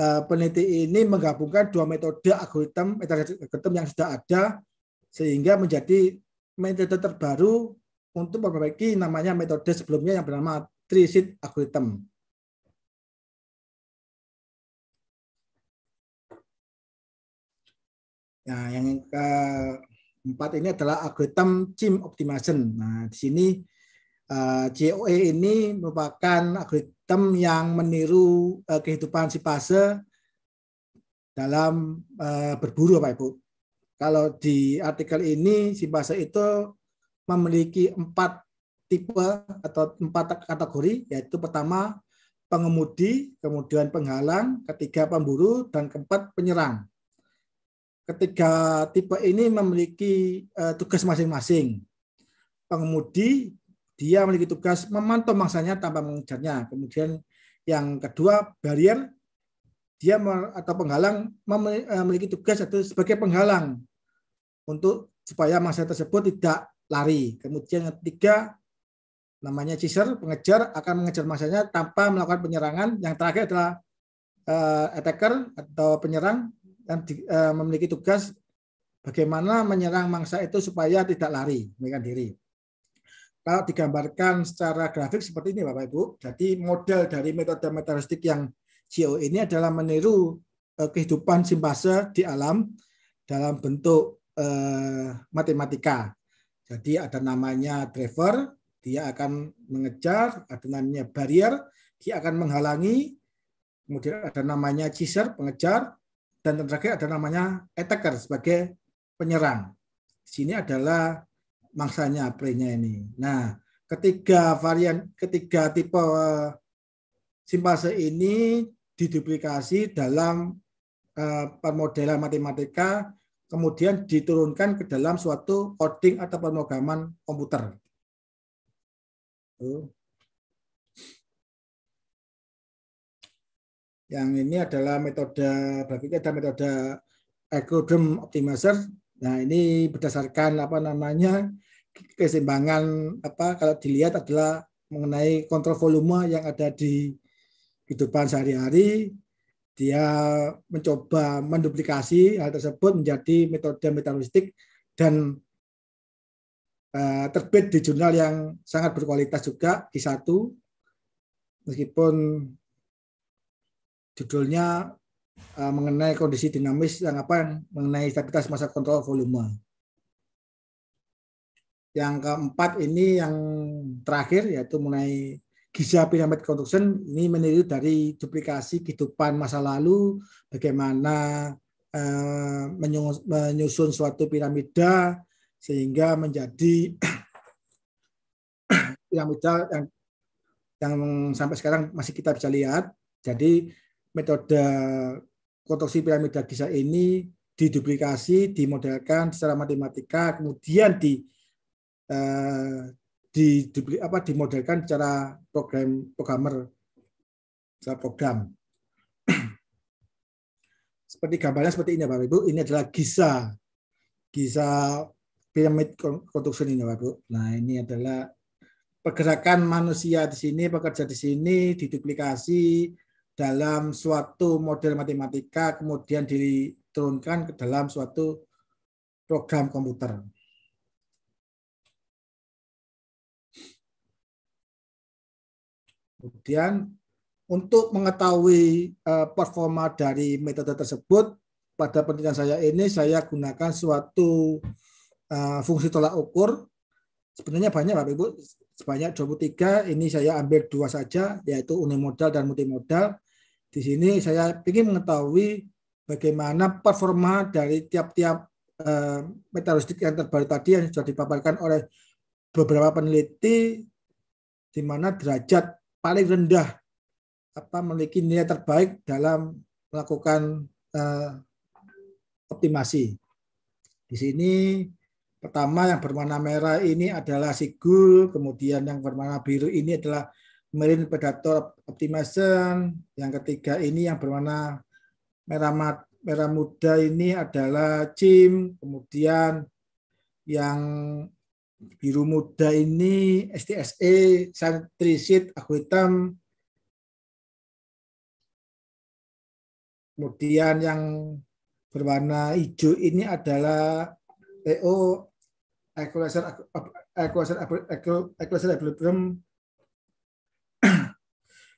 eh, peneliti ini menggabungkan dua metode algoritma algoritma yang sudah ada sehingga menjadi metode terbaru untuk memperbaiki namanya metode sebelumnya yang bernama trisit algorithm. Nah, yang ke Empat ini adalah algoritma gym optimization. Nah, di sini eh, COE ini merupakan algoritma yang meniru eh, kehidupan si fase dalam eh, berburu Pak Ibu. Kalau di artikel ini si fase itu memiliki empat tipe atau empat kategori yaitu pertama pengemudi, kemudian penghalang, ketiga pemburu dan keempat penyerang. Ketiga tipe ini memiliki uh, tugas masing-masing. Pengemudi dia memiliki tugas memantau mangsanya tanpa mengejarnya. Kemudian yang kedua barrier dia atau penghalang eh, memiliki tugas atau sebagai penghalang untuk supaya mangsa tersebut tidak lari. Kemudian yang ketiga namanya chaser pengejar akan mengejar mangsanya tanpa melakukan penyerangan. Yang terakhir adalah uh, attacker atau penyerang kan di, e, memiliki tugas bagaimana menyerang mangsa itu supaya tidak lari dengan diri. Kalau digambarkan secara grafik seperti ini Bapak Ibu, jadi model dari metode metaristik yang CO e ini adalah meniru eh, kehidupan simpanse di alam dalam bentuk e, matematika. Jadi ada namanya driver, dia akan mengejar, ada namanya barrier, dia akan menghalangi, kemudian ada namanya chaser, pengejar, dan terakhir ada namanya attacker sebagai penyerang. Di sini adalah mangsanya prey ini. Nah, ketiga varian ketiga tipe eh, simpanse ini diduplikasi dalam uh, permodelan matematika kemudian diturunkan ke dalam suatu coding atau pemrograman komputer. Tuh. Yang ini adalah metode berarti ada metode equilibrium optimizer. Nah, ini berdasarkan apa namanya keseimbangan apa kalau dilihat adalah mengenai kontrol volume yang ada di kehidupan sehari-hari dia mencoba menduplikasi hal tersebut menjadi metode metalistik dan uh, terbit di jurnal yang sangat berkualitas juga di satu meskipun judulnya eh, mengenai kondisi dinamis yang yang mengenai stabilitas masa kontrol volume. Yang keempat ini yang terakhir yaitu mengenai Giza Pyramid Construction ini meniru dari duplikasi kehidupan masa lalu bagaimana eh, menyusun suatu piramida sehingga menjadi [clears throat] piramida yang yang sampai sekarang masih kita bisa lihat. Jadi metode konstruksi piramida Giza ini diduplikasi, dimodelkan secara matematika, kemudian di eh, di apa dimodelkan secara program programmer secara program. [clears throat] seperti gambarnya seperti ini pak Bapak Ibu, ini adalah Giza. Giza piramid konstruksi ini Bapak Nah, ini adalah pergerakan manusia di sini, pekerja di sini diduplikasi dalam suatu model matematika kemudian diturunkan ke dalam suatu program komputer. Kemudian untuk mengetahui eh, performa dari metode tersebut, pada penelitian saya ini saya gunakan suatu eh, fungsi tolak ukur. Sebenarnya banyak Bapak Ibu, sebanyak 23, ini saya ambil dua saja, yaitu unimodal dan multimodal. Di sini saya ingin mengetahui bagaimana performa dari tiap-tiap uh, metalistik yang terbaru tadi yang sudah dipaparkan oleh beberapa peneliti di mana derajat paling rendah apa memiliki nilai terbaik dalam melakukan uh, optimasi. Di sini pertama yang berwarna merah ini adalah sigul, kemudian yang berwarna biru ini adalah marine predator optimization. Yang ketiga ini yang berwarna merah, merah muda ini adalah chim. Kemudian yang biru muda ini STSE, santrisit, aku hitam. Kemudian yang berwarna hijau ini adalah PO Equalizer Equalizer Equalizer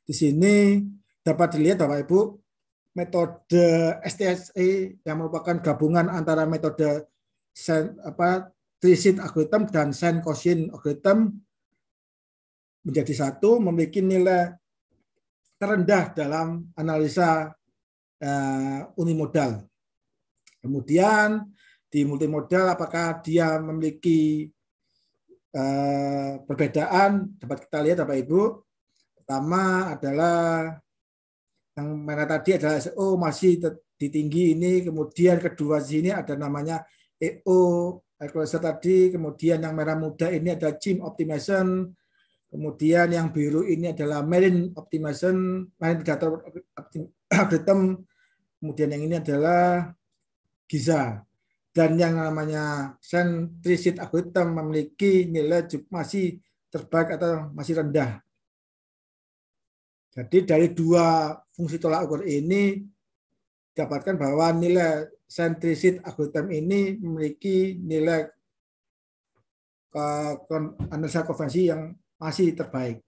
di sini dapat dilihat Bapak Ibu metode STSE yang merupakan gabungan antara metode sen, apa trisit algorithm dan sen cosine algorithm menjadi satu memiliki nilai terendah dalam analisa uh, unimodal. Kemudian di multimodal apakah dia memiliki uh, perbedaan dapat kita lihat Bapak Ibu Pertama adalah yang mana tadi adalah SO e masih di tinggi ini, kemudian kedua sini ada namanya EO equalizer tadi, kemudian yang merah muda ini ada gym optimization, kemudian yang biru ini adalah marine optimization, marine predator [clears throat] algorithm, kemudian yang ini adalah Giza. Dan yang namanya centricid algorithm memiliki nilai masih terbaik atau masih rendah jadi dari dua fungsi tolak ukur ini dapatkan bahwa nilai sentrisit algoritm ini memiliki nilai ke, analisa konvensi yang masih terbaik.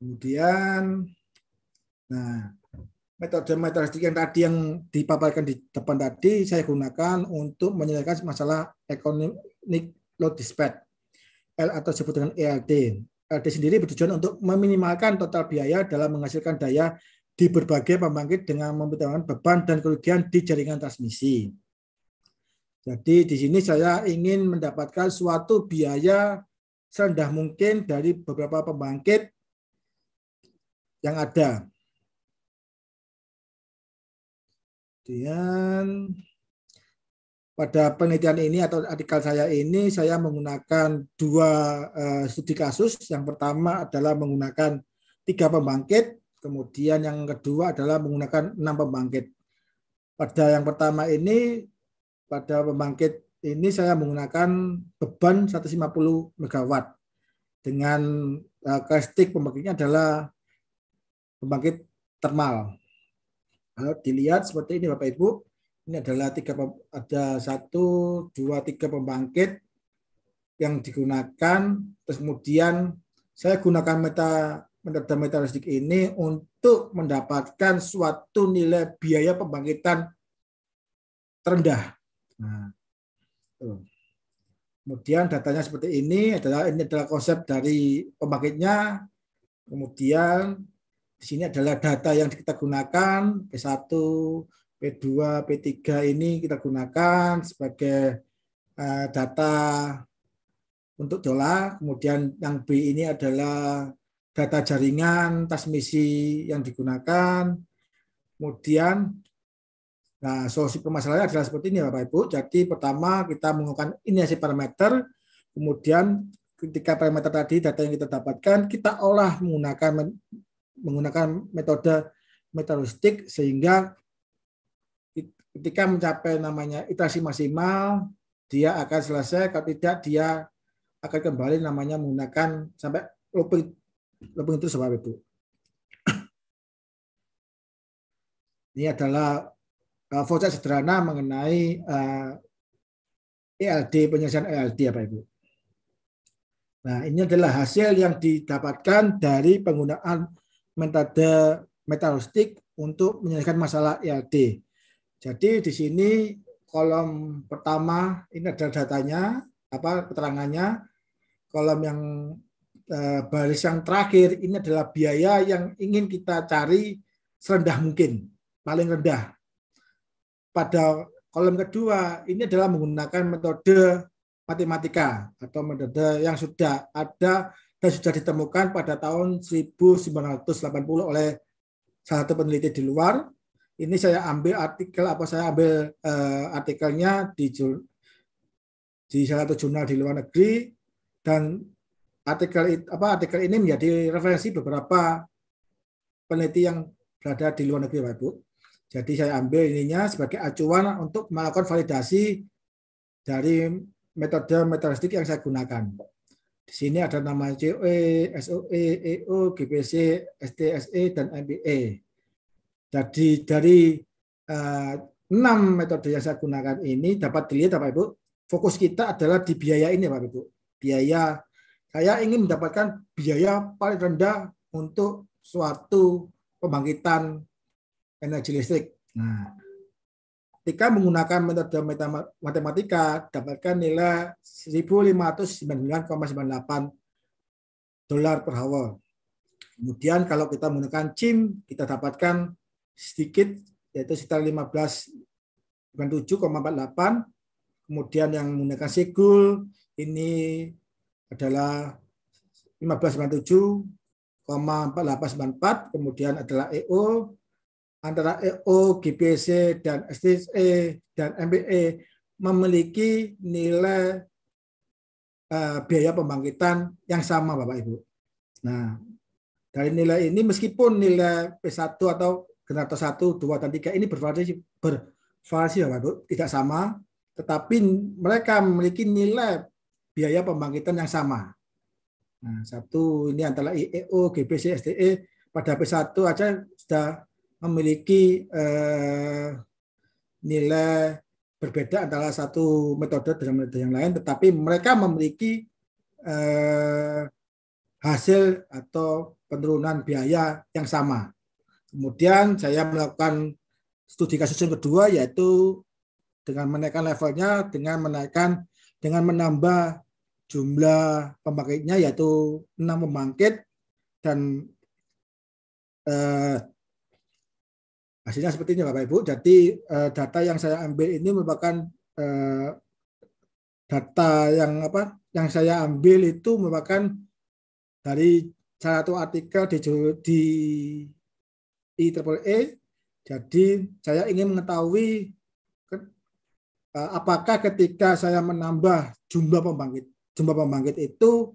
Kemudian, nah metode metodistik yang tadi yang dipaparkan di depan tadi saya gunakan untuk menyelesaikan masalah economic load dispatch e L atau disebut dengan ELD LD sendiri bertujuan untuk meminimalkan total biaya dalam menghasilkan daya di berbagai pembangkit dengan mempertimbangkan beban dan kerugian di jaringan transmisi. Jadi di sini saya ingin mendapatkan suatu biaya serendah mungkin dari beberapa pembangkit yang ada. Kemudian pada penelitian ini atau artikel saya ini saya menggunakan dua uh, studi kasus. Yang pertama adalah menggunakan tiga pembangkit, kemudian yang kedua adalah menggunakan enam pembangkit. Pada yang pertama ini, pada pembangkit ini saya menggunakan beban 150 MW dengan uh, karakteristik pembangkitnya adalah pembangkit termal. Kalau dilihat seperti ini Bapak Ibu, ini adalah tiga ada satu, dua, tiga pembangkit yang digunakan. Terus kemudian saya gunakan meta meta metalistik ini untuk mendapatkan suatu nilai biaya pembangkitan terendah. Nah, Kemudian datanya seperti ini adalah ini adalah konsep dari pembangkitnya. Kemudian di sini adalah data yang kita gunakan P1, P2, P3 ini kita gunakan sebagai eh, data untuk dolar, kemudian yang B ini adalah data jaringan transmisi yang digunakan, kemudian nah solusi permasalahannya adalah seperti ini Bapak Ibu. Jadi pertama kita menggunakan ini parameter, kemudian ketika parameter tadi data yang kita dapatkan kita olah menggunakan menggunakan metode metalistik sehingga ketika mencapai namanya iterasi maksimal, dia akan selesai. Kalau tidak, dia akan kembali namanya menggunakan sampai looping, looping itu sebab itu. [coughs] Ini adalah uh, sederhana mengenai uh, ELD, penyelesaian ELD apa Ibu. Nah, ini adalah hasil yang didapatkan dari penggunaan metode metalistik untuk menyelesaikan masalah ELD. Jadi di sini kolom pertama ini adalah datanya, apa keterangannya. Kolom yang eh, baris yang terakhir ini adalah biaya yang ingin kita cari serendah mungkin, paling rendah. Pada kolom kedua ini adalah menggunakan metode matematika atau metode yang sudah ada dan sudah ditemukan pada tahun 1980 oleh salah satu peneliti di luar ini saya ambil artikel apa saya ambil uh, artikelnya di di salah satu jurnal di luar negeri dan artikel apa artikel ini menjadi referensi beberapa peneliti yang berada di luar negeri Pak Ibu. Jadi saya ambil ininya sebagai acuan untuk melakukan validasi dari metode metodistik yang saya gunakan. Di sini ada nama COE, SOE, EO, GPC, STSE, dan MBE. Jadi dari eh, enam metode yang saya gunakan ini dapat dilihat Bapak Ibu, fokus kita adalah di biaya ini Bapak Ibu. Biaya saya ingin mendapatkan biaya paling rendah untuk suatu pembangkitan energi listrik. Nah, ketika menggunakan metode matematika dapatkan nilai 1599,98 dolar per hour. Kemudian kalau kita menggunakan CIM kita dapatkan sedikit yaitu sekitar 15 kemudian yang menggunakan segul ini adalah 1597,4894 kemudian adalah EO antara EO, GPC dan STSE dan MBE memiliki nilai uh, biaya pembangkitan yang sama Bapak Ibu. Nah, dari nilai ini meskipun nilai P1 atau generator 1, 2, dan 3 ini bervariasi, bervariasi Bapak tidak sama, tetapi mereka memiliki nilai biaya pembangkitan yang sama. Nah, satu ini antara IEO, GBC, SDE, pada P1 aja sudah memiliki eh, nilai berbeda antara satu metode dengan metode yang lain, tetapi mereka memiliki eh, hasil atau penurunan biaya yang sama. Kemudian saya melakukan studi kasus yang kedua yaitu dengan menaikkan levelnya dengan menaikkan dengan menambah jumlah pembangkitnya yaitu enam pembangkit dan eh, hasilnya seperti ini Bapak Ibu. Jadi eh, data yang saya ambil ini merupakan eh, data yang apa yang saya ambil itu merupakan dari salah satu artikel di, di IEEE. E. Jadi saya ingin mengetahui eh, apakah ketika saya menambah jumlah pembangkit, jumlah pembangkit itu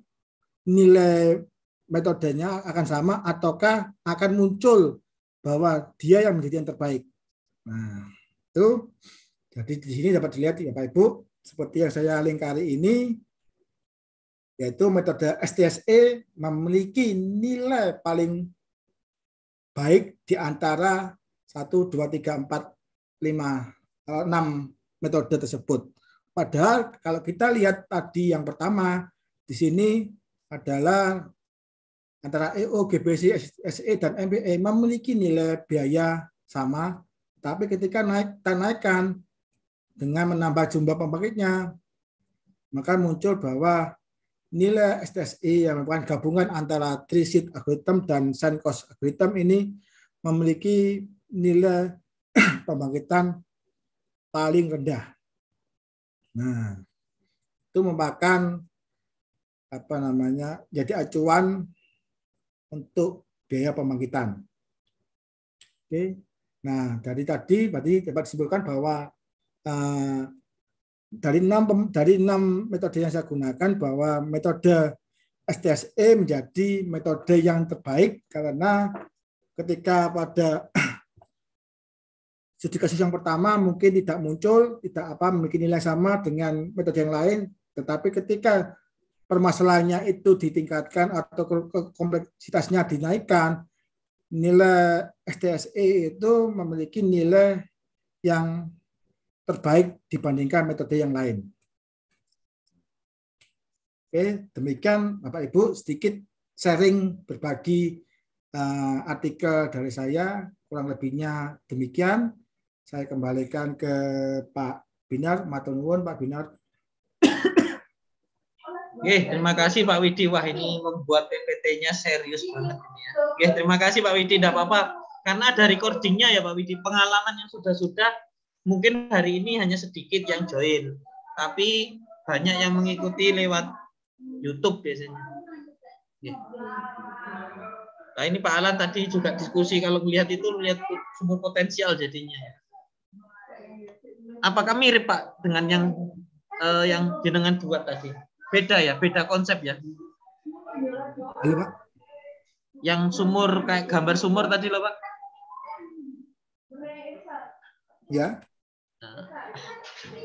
nilai metodenya akan sama ataukah akan muncul bahwa dia yang menjadi yang terbaik. Nah, itu jadi di sini dapat dilihat ya Pak Ibu, seperti yang saya lingkari ini yaitu metode STSE memiliki nilai paling baik di antara 1, 2, 3, 4, 5, 6 metode tersebut. Padahal kalau kita lihat tadi yang pertama, di sini adalah antara EO, GBC, SE, dan MBE memiliki nilai biaya sama, tapi ketika naik, kita naikkan dengan menambah jumlah pembangkitnya, maka muncul bahwa nilai STSI yang merupakan gabungan antara trisit algoritm dan sankos algoritm ini memiliki nilai [clears throat] pembangkitan paling rendah. Nah, itu merupakan apa namanya? Jadi acuan untuk biaya pembangkitan. Oke. Nah, dari tadi berarti dapat disimpulkan bahwa eh, dari enam dari enam metode yang saya gunakan bahwa metode STSE menjadi metode yang terbaik karena ketika pada [coughs] studi kasus yang pertama mungkin tidak muncul, tidak apa memiliki nilai sama dengan metode yang lain, tetapi ketika permasalahannya itu ditingkatkan atau kompleksitasnya dinaikkan, nilai STSE itu memiliki nilai yang terbaik dibandingkan metode yang lain. Oke, demikian Bapak Ibu sedikit sharing berbagi uh, artikel dari saya, kurang lebihnya demikian. Saya kembalikan ke Pak Binar, nuwun Pak Binar. Oke, terima kasih Pak Widi. Wah, ini membuat PPT-nya serius banget ini ya. Oke, terima kasih Pak Widi. Tidak apa-apa, karena ada recordingnya ya Pak Widi. Pengalaman yang sudah-sudah mungkin hari ini hanya sedikit yang join, tapi banyak yang mengikuti lewat YouTube biasanya. Iya. Nah ini Pak Alan tadi juga diskusi kalau melihat itu lihat sumber potensial jadinya. Ya. Apakah mirip Pak dengan yang eh, yang jenengan buat tadi? Beda ya, beda konsep ya. Halo Pak. Yang sumur kayak gambar sumur tadi loh Pak. Ya. Nah.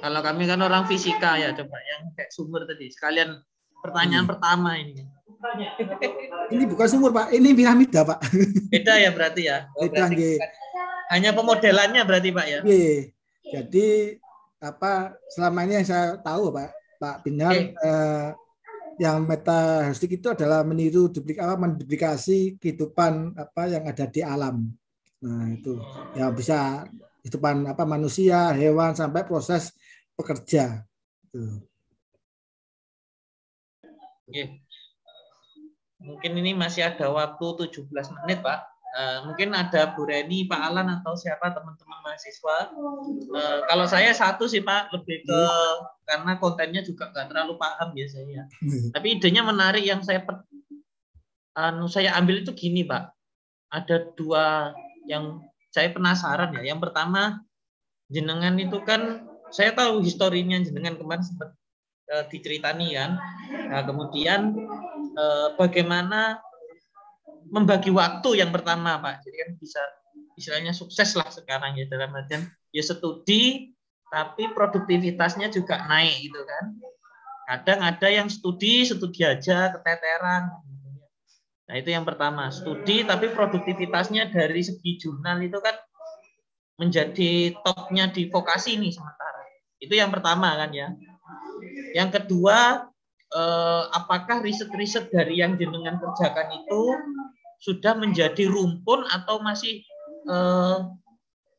kalau kami kan orang fisika ya, coba yang kayak sumur tadi. Sekalian pertanyaan hmm. pertama ini. [laughs] Ini bukan sumur pak, ini piramida pak. Beda ya berarti ya. Oh, Beda, berarti hanya pemodelannya berarti pak ya. Oke. Iya, iya. Jadi apa selama ini yang saya tahu pak, Pak Binar eh, yang meta itu adalah meniru duplik apa menduplikasi kehidupan apa yang ada di alam. Nah itu ya bisa kehidupan apa manusia, hewan sampai proses pekerja. Gitu. Oke. Mungkin ini masih ada waktu 17 menit, Pak. Eh, mungkin ada Bu Reni, Pak Alan atau siapa teman-teman mahasiswa. Eh, kalau saya satu sih Pak, lebih ke hmm. karena kontennya juga nggak terlalu paham biasanya. Ya. Hmm. Tapi idenya menarik yang saya anu saya ambil itu gini Pak. Ada dua yang saya penasaran ya. Yang pertama, jenengan itu kan saya tahu historinya jenengan kemarin sempat e, diceritani kan. Nah, kemudian e, bagaimana membagi waktu yang pertama Pak. Jadi kan bisa istilahnya sukses lah sekarang ya dalam artian ya studi tapi produktivitasnya juga naik gitu kan. Kadang ada yang studi, studi aja keteteran Nah, itu yang pertama, studi tapi produktivitasnya dari segi jurnal itu kan menjadi topnya di vokasi ini sementara. Itu yang pertama kan ya. Yang kedua, eh, apakah riset-riset dari yang jenengan kerjakan itu sudah menjadi rumpun atau masih eh,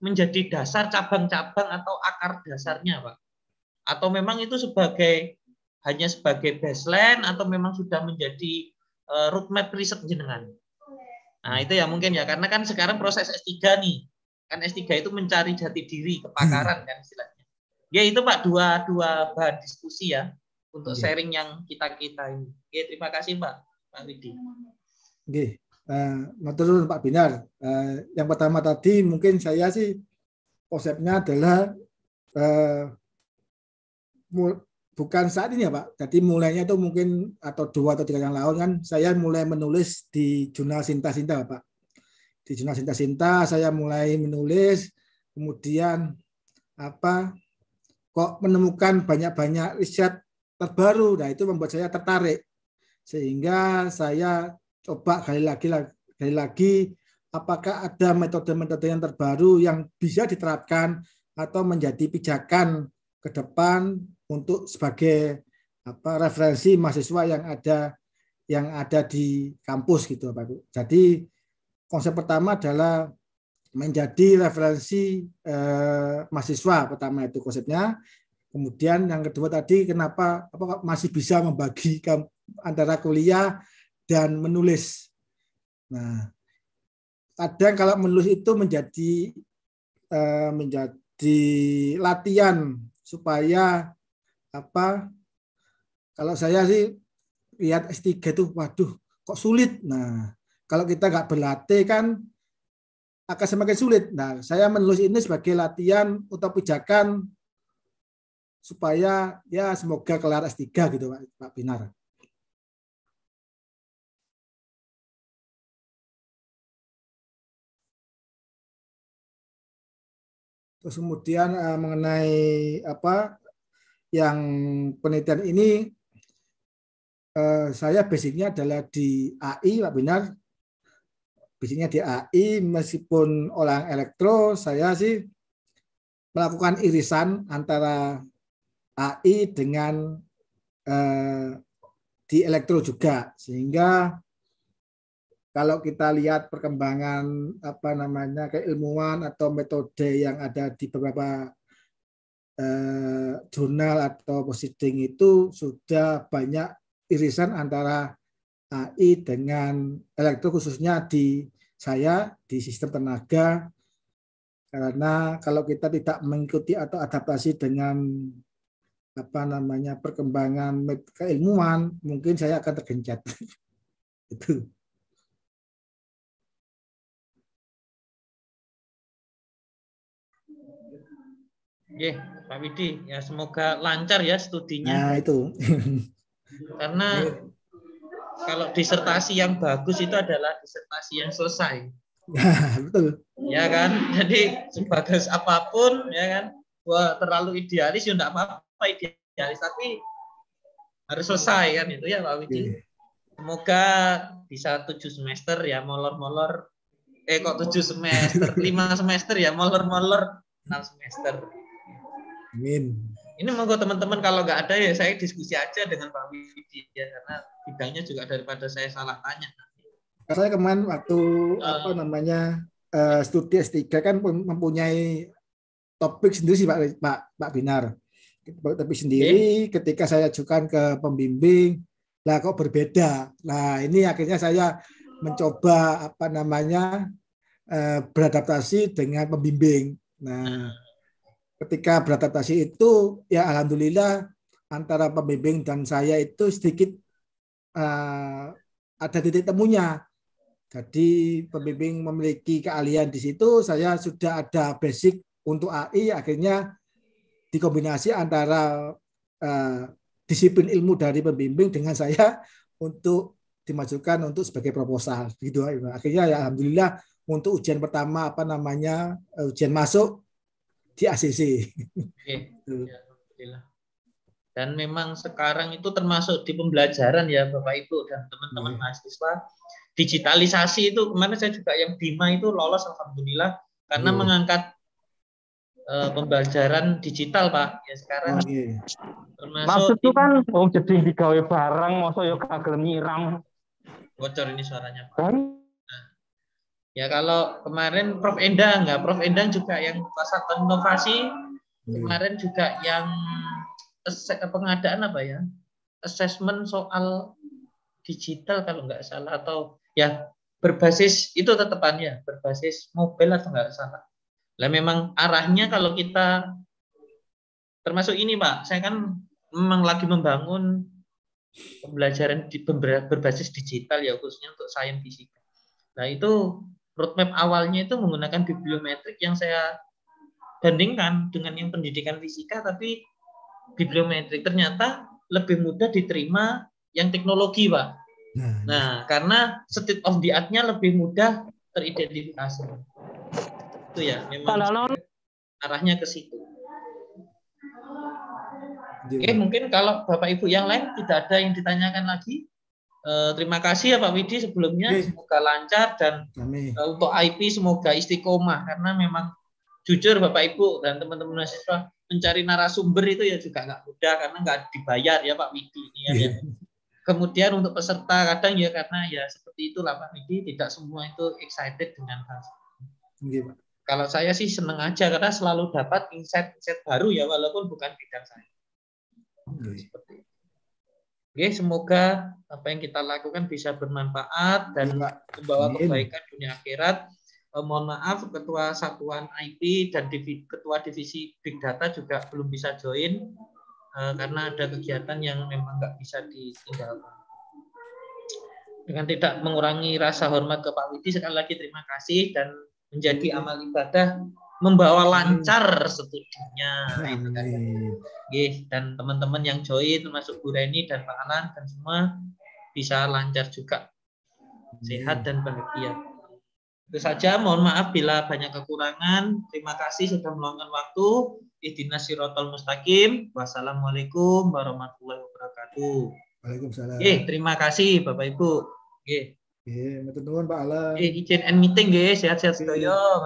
menjadi dasar cabang-cabang atau akar dasarnya, Pak? Atau memang itu sebagai hanya sebagai baseline atau memang sudah menjadi uh, roadmap riset jenengan. Nah, itu ya mungkin ya karena kan sekarang proses S3 nih. Kan S3 itu mencari jati diri, kepakaran kan istilahnya. Ya itu Pak dua dua bahan diskusi ya untuk okay. Iya. sharing yang kita-kita ini. Oke, terima kasih Pak Pak Widi. Oke. Uh, matur Pak Binar. Uh, yang pertama tadi mungkin saya sih konsepnya adalah uh, bukan saat ini ya Pak. Jadi mulainya itu mungkin atau dua atau tiga tahun lalu kan saya mulai menulis di jurnal Sinta-Sinta Pak. Di jurnal Sinta-Sinta saya mulai menulis, kemudian apa kok menemukan banyak-banyak riset terbaru. Nah itu membuat saya tertarik. Sehingga saya coba kali lagi gali lagi apakah ada metode-metode yang terbaru yang bisa diterapkan atau menjadi pijakan ke depan untuk sebagai apa referensi mahasiswa yang ada yang ada di kampus gitu Pak Jadi konsep pertama adalah menjadi referensi eh, mahasiswa pertama itu konsepnya. Kemudian yang kedua tadi kenapa apa masih bisa membagi antara kuliah dan menulis. Nah, kadang kalau menulis itu menjadi eh, menjadi latihan supaya apa kalau saya sih lihat S3 itu waduh kok sulit. Nah, kalau kita nggak berlatih kan akan semakin sulit. Nah, saya menulis ini sebagai latihan atau pijakan supaya ya semoga kelar S3 gitu Pak, Pak Binar. Terus kemudian eh, mengenai apa yang penelitian ini eh, saya basicnya adalah di AI Pak Binar basicnya di AI meskipun orang elektro saya sih melakukan irisan antara AI dengan eh, di elektro juga sehingga kalau kita lihat perkembangan apa namanya keilmuan atau metode yang ada di beberapa Eh, jurnal atau posting itu sudah banyak irisan antara AI dengan elektro khususnya di saya di sistem tenaga karena kalau kita tidak mengikuti atau adaptasi dengan apa namanya perkembangan keilmuan mungkin saya akan tergencet [laughs] itu Yeah, Pak Widi, ya semoga lancar ya studinya. Nah, itu. [laughs] Karena kalau disertasi yang bagus itu adalah disertasi yang selesai. Ya, betul. Ya kan? Jadi sebagus apapun ya kan, wah terlalu idealis ya enggak apa-apa idealis tapi harus selesai kan itu ya Pak Widi. Yeah. Semoga bisa tujuh semester ya molor-molor eh kok tujuh semester, lima semester ya molor-molor enam semester. Amin. Ini monggo teman-teman kalau nggak ada ya saya diskusi aja dengan Pak Widi ya karena bidangnya juga daripada saya salah tanya. Saya kemarin waktu uh, apa namanya uh, studi S3 kan mempunyai topik sendiri sih Pak Pak, Pak Binar. Tapi sendiri okay. ketika saya ajukan ke pembimbing, lah kok berbeda. Nah, ini akhirnya saya mencoba apa namanya uh, beradaptasi dengan pembimbing. Nah, ketika beradaptasi itu ya alhamdulillah antara pembimbing dan saya itu sedikit uh, ada titik temunya. Jadi pembimbing memiliki keahlian di situ, saya sudah ada basic untuk AI, akhirnya dikombinasi antara uh, disiplin ilmu dari pembimbing dengan saya untuk dimajukan untuk sebagai proposal gitu akhirnya ya alhamdulillah untuk ujian pertama apa namanya eh, ujian masuk di ACC. Okay. Gitu. Ya, dan memang sekarang itu termasuk di pembelajaran ya Bapak Ibu dan teman-teman yeah. mahasiswa. Digitalisasi itu kemarin saya juga yang Bima itu lolos Alhamdulillah karena yeah. mengangkat uh, pembelajaran digital Pak. Ya sekarang oh, iya. termasuk itu kan oh jadi digawe barang, masa ya kagel nyiram. Bocor ini suaranya Pak. Ya kalau kemarin Prof Endang nggak, Prof Endang juga yang masa inovasi hmm. kemarin juga yang pengadaan apa ya assessment soal digital kalau nggak salah atau ya berbasis itu tetapannya berbasis mobile atau nggak salah. Lah memang arahnya kalau kita termasuk ini Pak, saya kan memang lagi membangun pembelajaran di, berbasis digital ya khususnya untuk sains fisika. Nah itu roadmap awalnya itu menggunakan bibliometrik yang saya bandingkan dengan yang pendidikan fisika tapi bibliometrik ternyata lebih mudah diterima yang teknologi pak nah, iya. nah karena state of the art-nya lebih mudah teridentifikasi itu ya memang kalau arahnya ke situ iya. oke mungkin kalau bapak ibu yang lain tidak ada yang ditanyakan lagi Eh, terima kasih ya Pak Widi sebelumnya Oke. semoga lancar dan eh, untuk IP semoga istiqomah karena memang jujur Bapak Ibu dan teman-teman mahasiswa mencari narasumber itu ya juga nggak mudah karena nggak dibayar ya Pak Widi ini ya, iya. Kemudian untuk peserta kadang ya karena ya seperti itulah Pak Widi tidak semua itu excited dengan hal. Oke, Kalau saya sih seneng aja karena selalu dapat insight-insight baru ya walaupun bukan bidang saya. Oke. Seperti Oke, semoga apa yang kita lakukan bisa bermanfaat dan iya. membawa kebaikan dunia akhirat. Eh, mohon maaf, Ketua Satuan IT dan Divi, Ketua Divisi Big Data juga belum bisa join eh, karena ada kegiatan yang memang nggak bisa ditinggalkan. Dengan tidak mengurangi rasa hormat ke Pak Widi, sekali lagi terima kasih dan menjadi amal ibadah membawa hmm. lancar studinya hmm. gitu. dan teman-teman yang join termasuk Bu Reni dan Pak Alan dan semua bisa lancar juga. Hmm. Sehat dan bahagia. Itu saja, mohon maaf bila banyak kekurangan. Terima kasih sudah meluangkan waktu. Idina sirotol mustaqim. Wassalamualaikum warahmatullahi wabarakatuh. Waalaikumsalam. Oke, terima kasih Bapak Ibu. Oke. Oke, Pak Alan. Oke, izin and meeting guys. Sehat-sehat sedaya.